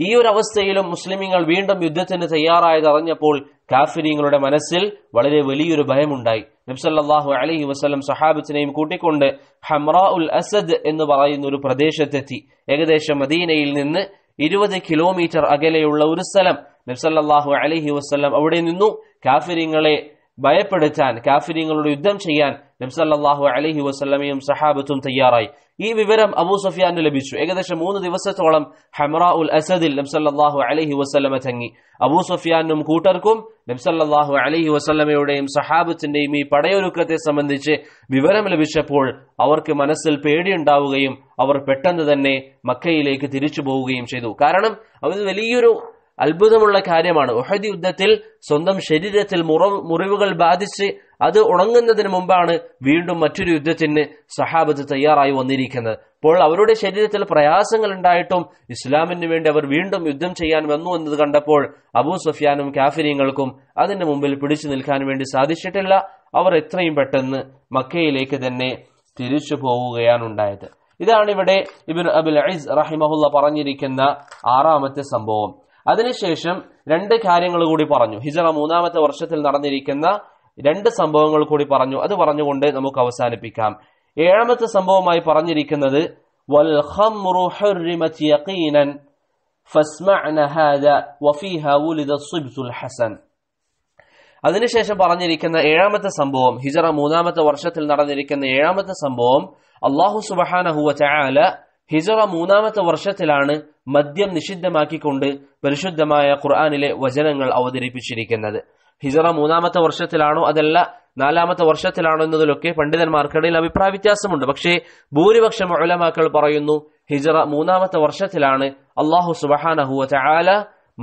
ഈ ഒരു അവസ്ഥയിലും മുസ്ലിമീങ്ങൾ വീണ്ടും യുദ്ധത്തിന് തയ്യാറായത് അറിഞ്ഞപ്പോൾ കാഫിരിങ്ങളുടെ മനസ്സിൽ വളരെ വലിയൊരു ഭയമുണ്ടായി നബ്സല്ലാഹു അലഹി വസ്ലം സഹാബിച്ചിനെയും കൂട്ടിക്കൊണ്ട് ഹമ്ര ഉൽ അസദ് എന്ന് പറയുന്ന ഒരു പ്രദേശത്തെത്തി ഏകദേശം മദീനയിൽ നിന്ന് ഇരുപത് കിലോമീറ്റർ അകലെയുള്ള ഒരു സ്ഥലം നബ്സല്ലാഹു അലഹി വസ്ലം അവിടെ നിന്നു കാഫിരിങ്ങളെ ഭയപ്പെടുത്താൻ കാഫിര്യങ്ങളോട് യുദ്ധം ചെയ്യാൻ നംസല്ലാഹു അലഹി വസ്ലമയും സഹാബത്തും തയ്യാറായി ഈ വിവരം അബൂ സഫിയാന് ലഭിച്ചു ഏകദേശം മൂന്ന് ദിവസത്തോളം ഹമറ ഉൽ അസദിൽ നംസല്ലാഹു അലഹി വസ്ലമ തങ്ങി അബൂ സഫിയാനും കൂട്ടർക്കും നംസല്ലാഹു അലഹി വസ്ലമയുടെയും സഹാബത്തിന്റെയും ഈ പടയൊരുക്കത്തെ സംബന്ധിച്ച് വിവരം ലഭിച്ചപ്പോൾ അവർക്ക് മനസ്സിൽ പേടിയുണ്ടാവുകയും അവർ പെട്ടെന്ന് തന്നെ മക്കയിലേക്ക് തിരിച്ചു പോവുകയും ചെയ്തു കാരണം അവർ വലിയൊരു അത്ഭുതമുള്ള കാര്യമാണ് ഉഹദ് യുദ്ധത്തിൽ സ്വന്തം ശരീരത്തിൽ മുറിവുകൾ ബാധിച്ച് അത് ഉണങ്ങുന്നതിന് മുമ്പാണ് വീണ്ടും മറ്റൊരു യുദ്ധത്തിന് സഹാബത്ത് തയ്യാറായി വന്നിരിക്കുന്നത് അപ്പോൾ അവരുടെ ശരീരത്തിൽ പ്രയാസങ്ങൾ ഉണ്ടായിട്ടും ഇസ്ലാമിന് വേണ്ടി അവർ വീണ്ടും യുദ്ധം ചെയ്യാൻ വന്നു എന്നത് കണ്ടപ്പോൾ അബൂ സുഫിയാനും കാഫിര്യങ്ങൾക്കും അതിന്റെ മുമ്പിൽ പിടിച്ചു നിൽക്കാൻ വേണ്ടി സാധിച്ചിട്ടില്ല അവർ എത്രയും പെട്ടെന്ന് മക്കയിലേക്ക് തന്നെ തിരിച്ചു പോവുകയാണ് ഉണ്ടായത് ഇതാണ് ഇവിടെ ഇബിൻ അബുൽ അയിസ് റഹിമഹുല്ല പറഞ്ഞിരിക്കുന്ന ആറാമത്തെ സംഭവം അതിനുശേഷം രണ്ട് കാര്യങ്ങൾ കൂടി പറഞ്ഞു ഹിജറ മൂന്നാമത്തെ വർഷത്തിൽ നടന്നിരിക്കുന്ന രണ്ട് സംഭവങ്ങൾ കൂടി പറഞ്ഞു അത് പറഞ്ഞുകൊണ്ട് നമുക്ക് അവസാനിപ്പിക്കാം ഏഴാമത്തെ സംഭവമായി പറഞ്ഞിരിക്കുന്നത് അതിനുശേഷം പറഞ്ഞിരിക്കുന്ന ഏഴാമത്തെ സംഭവം ഹിജറ മൂന്നാമത്തെ വർഷത്തിൽ നടന്നിരിക്കുന്ന ഏഴാമത്തെ സംഭവം അള്ളാഹു സുബാനഹുവ ചായാല ഹിജറ മൂന്നാമത്തെ വർഷത്തിലാണ് മദ്യം നിഷിദ്ധമാക്കിക്കൊണ്ട് പരിശുദ്ധമായ ഖുർആാനിലെ വചനങ്ങൾ അവതരിപ്പിച്ചിരിക്കുന്നത് ഹിജറ മൂന്നാമത്തെ വർഷത്തിലാണോ അതല്ല നാലാമത്തെ വർഷത്തിലാണോ എന്നതിലൊക്കെ പണ്ഡിതന്മാർക്കിടയിൽ അഭിപ്രായ വ്യത്യാസമുണ്ട് പക്ഷേ ഭൂരിപക്ഷം ഒലമാക്കൾ പറയുന്നു ഹിജറ മൂന്നാമത്തെ വർഷത്തിലാണ് അള്ളാഹു സുബഹാനഹുവ ചാല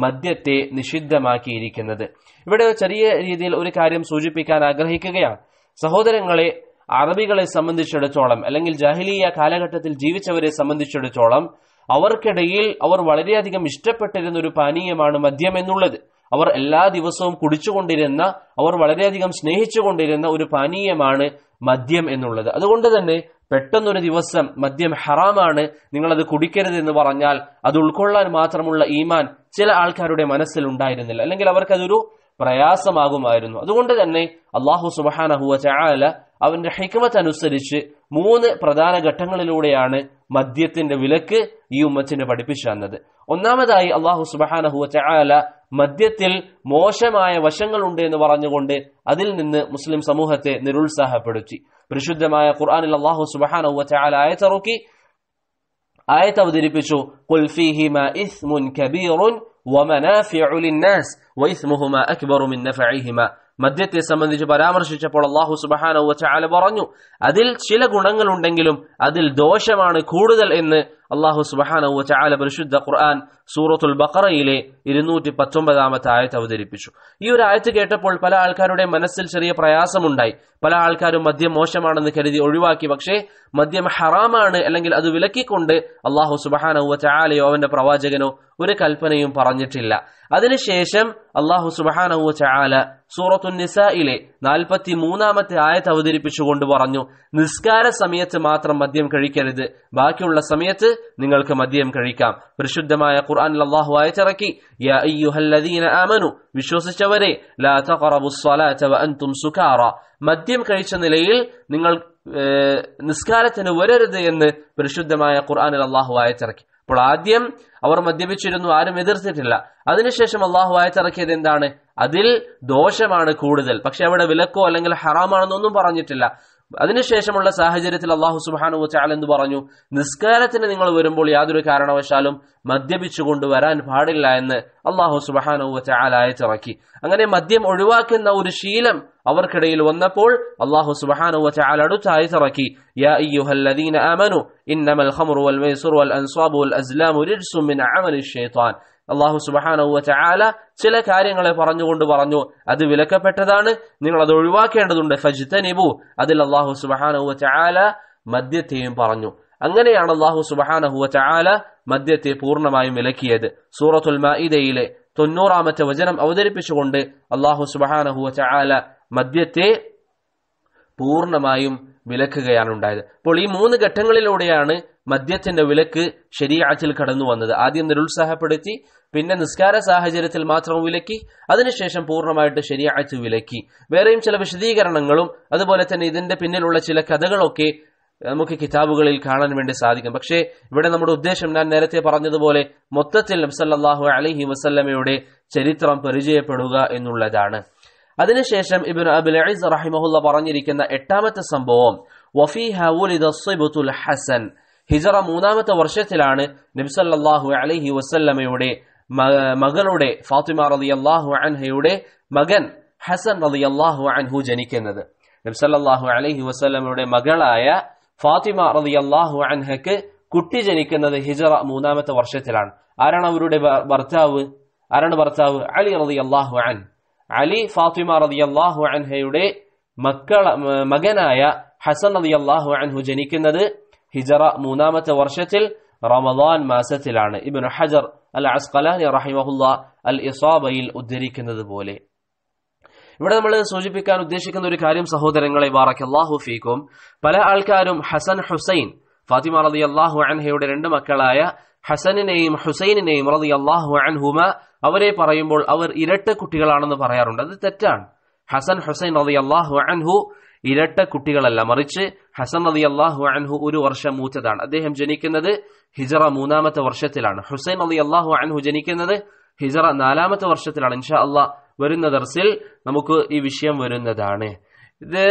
മദ്യത്തെ നിഷിദ്ധമാക്കിയിരിക്കുന്നത് ഇവിടെ ചെറിയ രീതിയിൽ ഒരു കാര്യം സൂചിപ്പിക്കാൻ ആഗ്രഹിക്കുകയാണ് സഹോദരങ്ങളെ അറബികളെ സംബന്ധിച്ചിടത്തോളം അല്ലെങ്കിൽ ജാഹിലിയ കാലഘട്ടത്തിൽ ജീവിച്ചവരെ സംബന്ധിച്ചിടത്തോളം അവർക്കിടയിൽ അവർ വളരെയധികം ഇഷ്ടപ്പെട്ടിരുന്ന ഒരു പാനീയമാണ് മദ്യം എന്നുള്ളത് അവർ എല്ലാ ദിവസവും കുടിച്ചുകൊണ്ടിരുന്ന അവർ വളരെയധികം സ്നേഹിച്ചുകൊണ്ടിരുന്ന ഒരു പാനീയമാണ് മദ്യം എന്നുള്ളത് അതുകൊണ്ട് തന്നെ പെട്ടെന്നൊരു ദിവസം മദ്യം ഹറാമാണ് നിങ്ങളത് കുടിക്കരുത് എന്ന് പറഞ്ഞാൽ അത് ഉൾക്കൊള്ളാൻ മാത്രമുള്ള ഈമാൻ ചില ആൾക്കാരുടെ മനസ്സിൽ ഉണ്ടായിരുന്നില്ല അല്ലെങ്കിൽ അവർക്കതൊരു പ്രയാസമാകുമായിരുന്നു അതുകൊണ്ട് തന്നെ അള്ളാഹു സുബാനഹുവ ചായാല അവന്റെ ഹിക്കമത്ത് അനുസരിച്ച് മൂന്ന് പ്രധാന ഘട്ടങ്ങളിലൂടെയാണ് മദ്യത്തിന്റെ വിലക്ക് ഈ ഉമ്മച്ചിനെ പഠിപ്പിച്ചു തന്നത് ഒന്നാമതായി അള്ളാഹു സുബാനഹു ചാല മദ്യത്തിൽ മോശമായ വശങ്ങളുണ്ട് എന്ന് പറഞ്ഞുകൊണ്ട് അതിൽ നിന്ന് മുസ്ലിം സമൂഹത്തെ നിരുത്സാഹപ്പെടുത്തി പരിശുദ്ധമായ ഖുർആാനിൽ അള്ളാഹു സുബാനഹു ചാല അയച്ചിറക്കി ആയത്ത് അവതരിപ്പിച്ചു മദ്യത്തെ സംബന്ധിച്ച് പരാമർശിച്ചപ്പോൾ അള്ളാഹു സുബഹാനോ ചാല പറഞ്ഞു അതിൽ ചില ഗുണങ്ങളുണ്ടെങ്കിലും അതിൽ ദോഷമാണ് കൂടുതൽ എന്ന് അള്ളാഹു സുബഹാനവ പരിശുദ്ധ ഖുർആൻ സൂറത്തുൽ ബക്കറയിലെ ഇരുന്നൂറ്റി പത്തൊമ്പതാമത്തെ ആയത്ത് അവതരിപ്പിച്ചു ഈ ഒരു ആയത്ത് കേട്ടപ്പോൾ പല ആൾക്കാരുടെ മനസ്സിൽ ചെറിയ പ്രയാസമുണ്ടായി പല ആൾക്കാരും മദ്യം മോശമാണെന്ന് കരുതി ഒഴിവാക്കി പക്ഷേ മദ്യം ഹറാമാണ് അല്ലെങ്കിൽ അത് വിലക്കിക്കൊണ്ട് അള്ളാഹു സുബഹാനവ ചാലയോ അവന്റെ പ്രവാചകനോ ഒരു കൽപ്പനയും പറഞ്ഞിട്ടില്ല അതിനുശേഷം അള്ളാഹു സുബഹാനവു ചാല സൂറത്തു നിസയിലെ നാൽപ്പത്തി മൂന്നാമത്തെ ആയത്ത് അവതരിപ്പിച്ചുകൊണ്ട് പറഞ്ഞു നിസ്കാര സമയത്ത് മാത്രം മദ്യം കഴിക്കരുത് ബാക്കിയുള്ള സമയത്ത് നിങ്ങൾക്ക് മദ്യം കഴിക്കാം പരിശുദ്ധമായ ഖുർആൻ അള്ളാഹു അയച്ചിറക്കി ആമനു വിശ്വസിച്ചവരെ മദ്യം കഴിച്ച നിലയിൽ നിങ്ങൾ നിസ്കാരത്തിന് വരരുത് എന്ന് പരിശുദ്ധമായ ഖുർആനിൽ അള്ളാഹു അയച്ചിറക്കി അപ്പോൾ ആദ്യം അവർ മദ്യപിച്ചിരുന്നു ആരും എതിർത്തിട്ടില്ല അതിനുശേഷം അള്ളാഹു അയച്ചിറക്കിയത് എന്താണ് അതിൽ ദോഷമാണ് കൂടുതൽ പക്ഷെ അവിടെ വിലക്കോ അല്ലെങ്കിൽ ഹറാമാണെന്നൊന്നും പറഞ്ഞിട്ടില്ല അതിനുശേഷമുള്ള സാഹചര്യത്തിൽ അള്ളാഹു സുബാനു വച്ചാൽ എന്ന് പറഞ്ഞു നിസ്കാരത്തിന് നിങ്ങൾ വരുമ്പോൾ യാതൊരു കാരണവശാലും മദ്യപിച്ചു കൊണ്ടുവരാൻ പാടില്ല എന്ന് അള്ളാഹു സുബാനു ചാലായച്ചിറക്കി അങ്ങനെ മദ്യം ഒഴിവാക്കുന്ന ഒരു ശീലം അവർക്കിടയിൽ വന്നപ്പോൾ അള്ളാഹു സുബാനു ചാൽ അടുത്തായച്ചിറക്കി ഇന്നമൽ വൽ വൽ വൽ അള്ളാഹു സുബഹാനവുവ ചില കാര്യങ്ങളെ പറഞ്ഞുകൊണ്ട് പറഞ്ഞു അത് വിലക്കപ്പെട്ടതാണ് നിങ്ങൾ അത് ഒഴിവാക്കേണ്ടതുണ്ട് നിബു അതിൽ അള്ളാഹു സുബഹാനവുവ ചാല മദ്യത്തെയും പറഞ്ഞു അങ്ങനെയാണ് അള്ളാഹു സുബഹാനഹുവ ചാല മദ്യത്തെ പൂർണ്ണമായും വിലക്കിയത് സൂറത്തുൽ മഇദയിലെ തൊണ്ണൂറാമത്തെ വചനം അവതരിപ്പിച്ചുകൊണ്ട് അള്ളാഹു സുബഹാനഹുവ ചാല മദ്യത്തെ പൂർണ്ണമായും വിലക്കുകയാണ് ഉണ്ടായത് അപ്പോൾ ഈ മൂന്ന് ഘട്ടങ്ങളിലൂടെയാണ് മദ്യത്തിന്റെ വിലക്ക് ശരിയാച്ചിൽ കടന്നു വന്നത് ആദ്യം നിരുത്സാഹപ്പെടുത്തി പിന്നെ നിസ്കാര സാഹചര്യത്തിൽ മാത്രം വിലക്കി അതിനുശേഷം പൂർണ്ണമായിട്ട് ശരിയാഴ്ച വിലക്കി വേറെയും ചില വിശദീകരണങ്ങളും അതുപോലെ തന്നെ ഇതിന്റെ പിന്നിലുള്ള ചില കഥകളൊക്കെ നമുക്ക് കിതാബുകളിൽ കാണാൻ വേണ്ടി സാധിക്കും പക്ഷേ ഇവിടെ നമ്മുടെ ഉദ്ദേശം ഞാൻ നേരത്തെ പറഞ്ഞതുപോലെ മൊത്തത്തിൽ നബ്സല്ലാഹു അലഹി വസല്ലമയുടെ ചരിത്രം പരിചയപ്പെടുക എന്നുള്ളതാണ് അതിനുശേഷം ഇബിൻ അബുൽ അബിസ് റഹിമഹുല്ല പറഞ്ഞിരിക്കുന്ന എട്ടാമത്തെ സംഭവം വഫി ഹസൻ ഹിജറ മൂന്നാമത്തെ വർഷത്തിലാണ് നബ്സല്ലാഹു അലഹി വസല്ലമയുടെ മകളുടെ ഫാത്തിമ റതി അള്ളാഹു അൻഹയുടെ മകൻ ഹസൻ റതി അള്ളാഹു അൻഹു ജനിക്കുന്നത് നബ്സല്ലാഹു അലഹി വസ്ലമയുടെ മകളായ ഫാത്തിമ റതി അള്ളാഹു അൻഹക്ക് കുട്ടി ജനിക്കുന്നത് ഹിജറ മൂന്നാമത്തെ വർഷത്തിലാണ് ആരാണ് അവരുടെ ഭർത്താവ് ആരാണ് ഭർത്താവ് അലി റതി അള്ളാഹു അൻ അലി ഫാത്തിമ റതി അള്ളാഹു അൻഹയുടെ മക്കള മകനായ ഹസൻ റതി അള്ളാഹു അൻഹു ജനിക്കുന്നത് ഹിജറ മൂന്നാമത്തെ വർഷത്തിൽ റമദാൻ മാസത്തിലാണ് ഇബിൻ ഹജർ അൽ അസ്കലാനി റഹിമഹുല്ല അൽ ഇസാബയിൽ ഉദ്ധരിക്കുന്നത് പോലെ ഇവിടെ നമ്മൾ സൂചിപ്പിക്കാൻ ഉദ്ദേശിക്കുന്ന ഒരു കാര്യം സഹോദരങ്ങളെ ബാറക്ക് അള്ളാഹു ഫീക്കും പല ആൾക്കാരും ഹസൻ ഹുസൈൻ ഫാത്തിമ റതി അള്ളാഹു അൻഹയുടെ രണ്ട് മക്കളായ ഹസനിനെയും ഹുസൈനിനെയും റതി അള്ളാഹു അൻഹുമ അവരെ പറയുമ്പോൾ അവർ ഇരട്ട കുട്ടികളാണെന്ന് പറയാറുണ്ട് അത് തെറ്റാണ് ഹസൻ ഹുസൈൻ റതി അള്ളാഹു അൻഹു ഇരട്ട കുട്ടികളല്ല മറിച്ച് ഹസൻ അലി അള്ളാഹു അൻഹു ഒരു വർഷം മൂത്തതാണ് അദ്ദേഹം ജനിക്കുന്നത് ഹിജറ മൂന്നാമത്തെ വർഷത്തിലാണ് ഹുസൈൻ അലി അള്ളാഹു അൻഹു ജനിക്കുന്നത് ഹിജറ നാലാമത്തെ വർഷത്തിലാണ് ഇൻഷാ അള്ളാഹ് വരുന്ന ദർസിൽ നമുക്ക് ഈ വിഷയം വരുന്നതാണ് ഇത്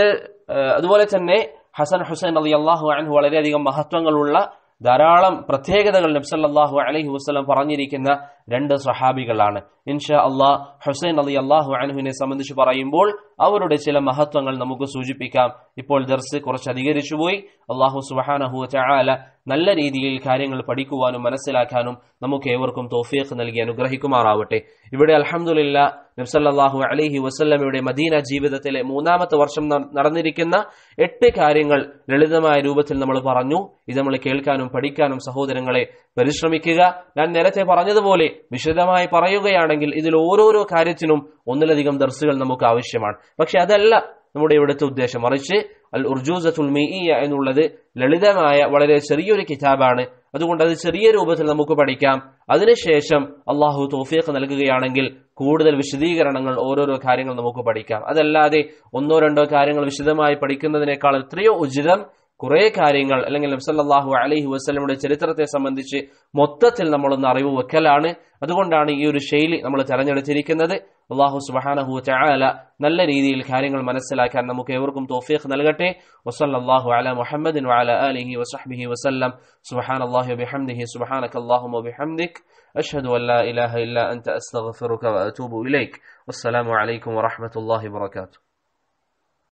അതുപോലെ തന്നെ ഹസൻ ഹുസൈൻ അലി അള്ളാഹു അൻഹു വളരെയധികം മഹത്വങ്ങളുള്ള ധാരാളം പ്രത്യേകതകൾ നബ്സല്ലാഹു അലഹി വസ്ലം പറഞ്ഞിരിക്കുന്ന രണ്ട് സഹാബികളാണ് ഇൻഷാ അള്ളാ ഹുസൈൻ അലി അള്ളാഹു അനഹുവിനെ സംബന്ധിച്ച് പറയുമ്പോൾ അവരുടെ ചില മഹത്വങ്ങൾ നമുക്ക് സൂചിപ്പിക്കാം ഇപ്പോൾ ദർസ് കുറച്ച് അധികരിച്ചു പോയി അള്ളാഹു സുഹാനഹു ചാല നല്ല രീതിയിൽ കാര്യങ്ങൾ പഠിക്കുവാനും മനസ്സിലാക്കാനും നമുക്ക് ഏവർക്കും തോഫിയക്ക് നൽകി അനുഗ്രഹിക്കുമാറാവട്ടെ ഇവിടെ അലഹമുല്ല നബ്സല്ലാഹു അലഹി വസ്ല്ലമയുടെ മദീന ജീവിതത്തിലെ മൂന്നാമത്തെ വർഷം നടന്നിരിക്കുന്ന എട്ട് കാര്യങ്ങൾ ലളിതമായ രൂപത്തിൽ നമ്മൾ പറഞ്ഞു ഇത് നമ്മൾ കേൾക്കാനും പഠിക്കാനും സഹോദരങ്ങളെ പരിശ്രമിക്കുക ഞാൻ നേരത്തെ പറഞ്ഞതുപോലെ വിശദമായി പറയുകയാണെങ്കിൽ ഇതിൽ ഓരോരോ കാര്യത്തിനും ഒന്നിലധികം ദർസുകൾ നമുക്ക് ആവശ്യമാണ് പക്ഷെ അതല്ല നമ്മുടെ ഇവിടുത്തെ ഉദ്ദേശം മറിച്ച് അൽ ഉർജൂസത്തുൽ മീയ എന്നുള്ളത് ലളിതമായ വളരെ ചെറിയൊരു കിതാബാണ് അതുകൊണ്ട് അത് ചെറിയ രൂപത്തിൽ നമുക്ക് പഠിക്കാം അതിനുശേഷം അള്ളാഹു തോഫിയൊക്കെ നൽകുകയാണെങ്കിൽ കൂടുതൽ വിശദീകരണങ്ങൾ ഓരോരോ കാര്യങ്ങൾ നമുക്ക് പഠിക്കാം അതല്ലാതെ ഒന്നോ രണ്ടോ കാര്യങ്ങൾ വിശദമായി പഠിക്കുന്നതിനേക്കാൾ എത്രയോ ഉചിതം കുറെ കാര്യങ്ങൾ അല്ലെങ്കിൽ നബ്സല്ലാഹു അലഹി വസ്ലമിയുടെ ചരിത്രത്തെ സംബന്ധിച്ച് മൊത്തത്തിൽ നമ്മളൊന്ന് അറിവ് വെക്കലാണ് അതുകൊണ്ടാണ് ഈ ഒരു ശൈലി നമ്മൾ തെരഞ്ഞെടുത്തിരിക്കുന്നത് അള്ളാഹു സുബാനഹു ചാല നല്ല രീതിയിൽ കാര്യങ്ങൾ മനസ്സിലാക്കാൻ നമുക്ക് ഏവർക്കും തോഫീഖ് നൽകട്ടെ വസ്ലാഹു അല മുഹമ്മദിൻ അലഹി അലിഹി വസഹ്ബിഹി വസല്ലം സുബഹാൻ അള്ളാഹു ബിഹംദിഹി സുബഹാനക അഷ്ഹദു അല്ലാ ഇലാഹ ഇല്ല അൻത അസ്തഗ്ഫിറുക വഅതൂബു ഇലൈക് അസ്സലാമു അലൈക്കും വറഹ്മത്തുള്ളാഹി വബറകാതുഹു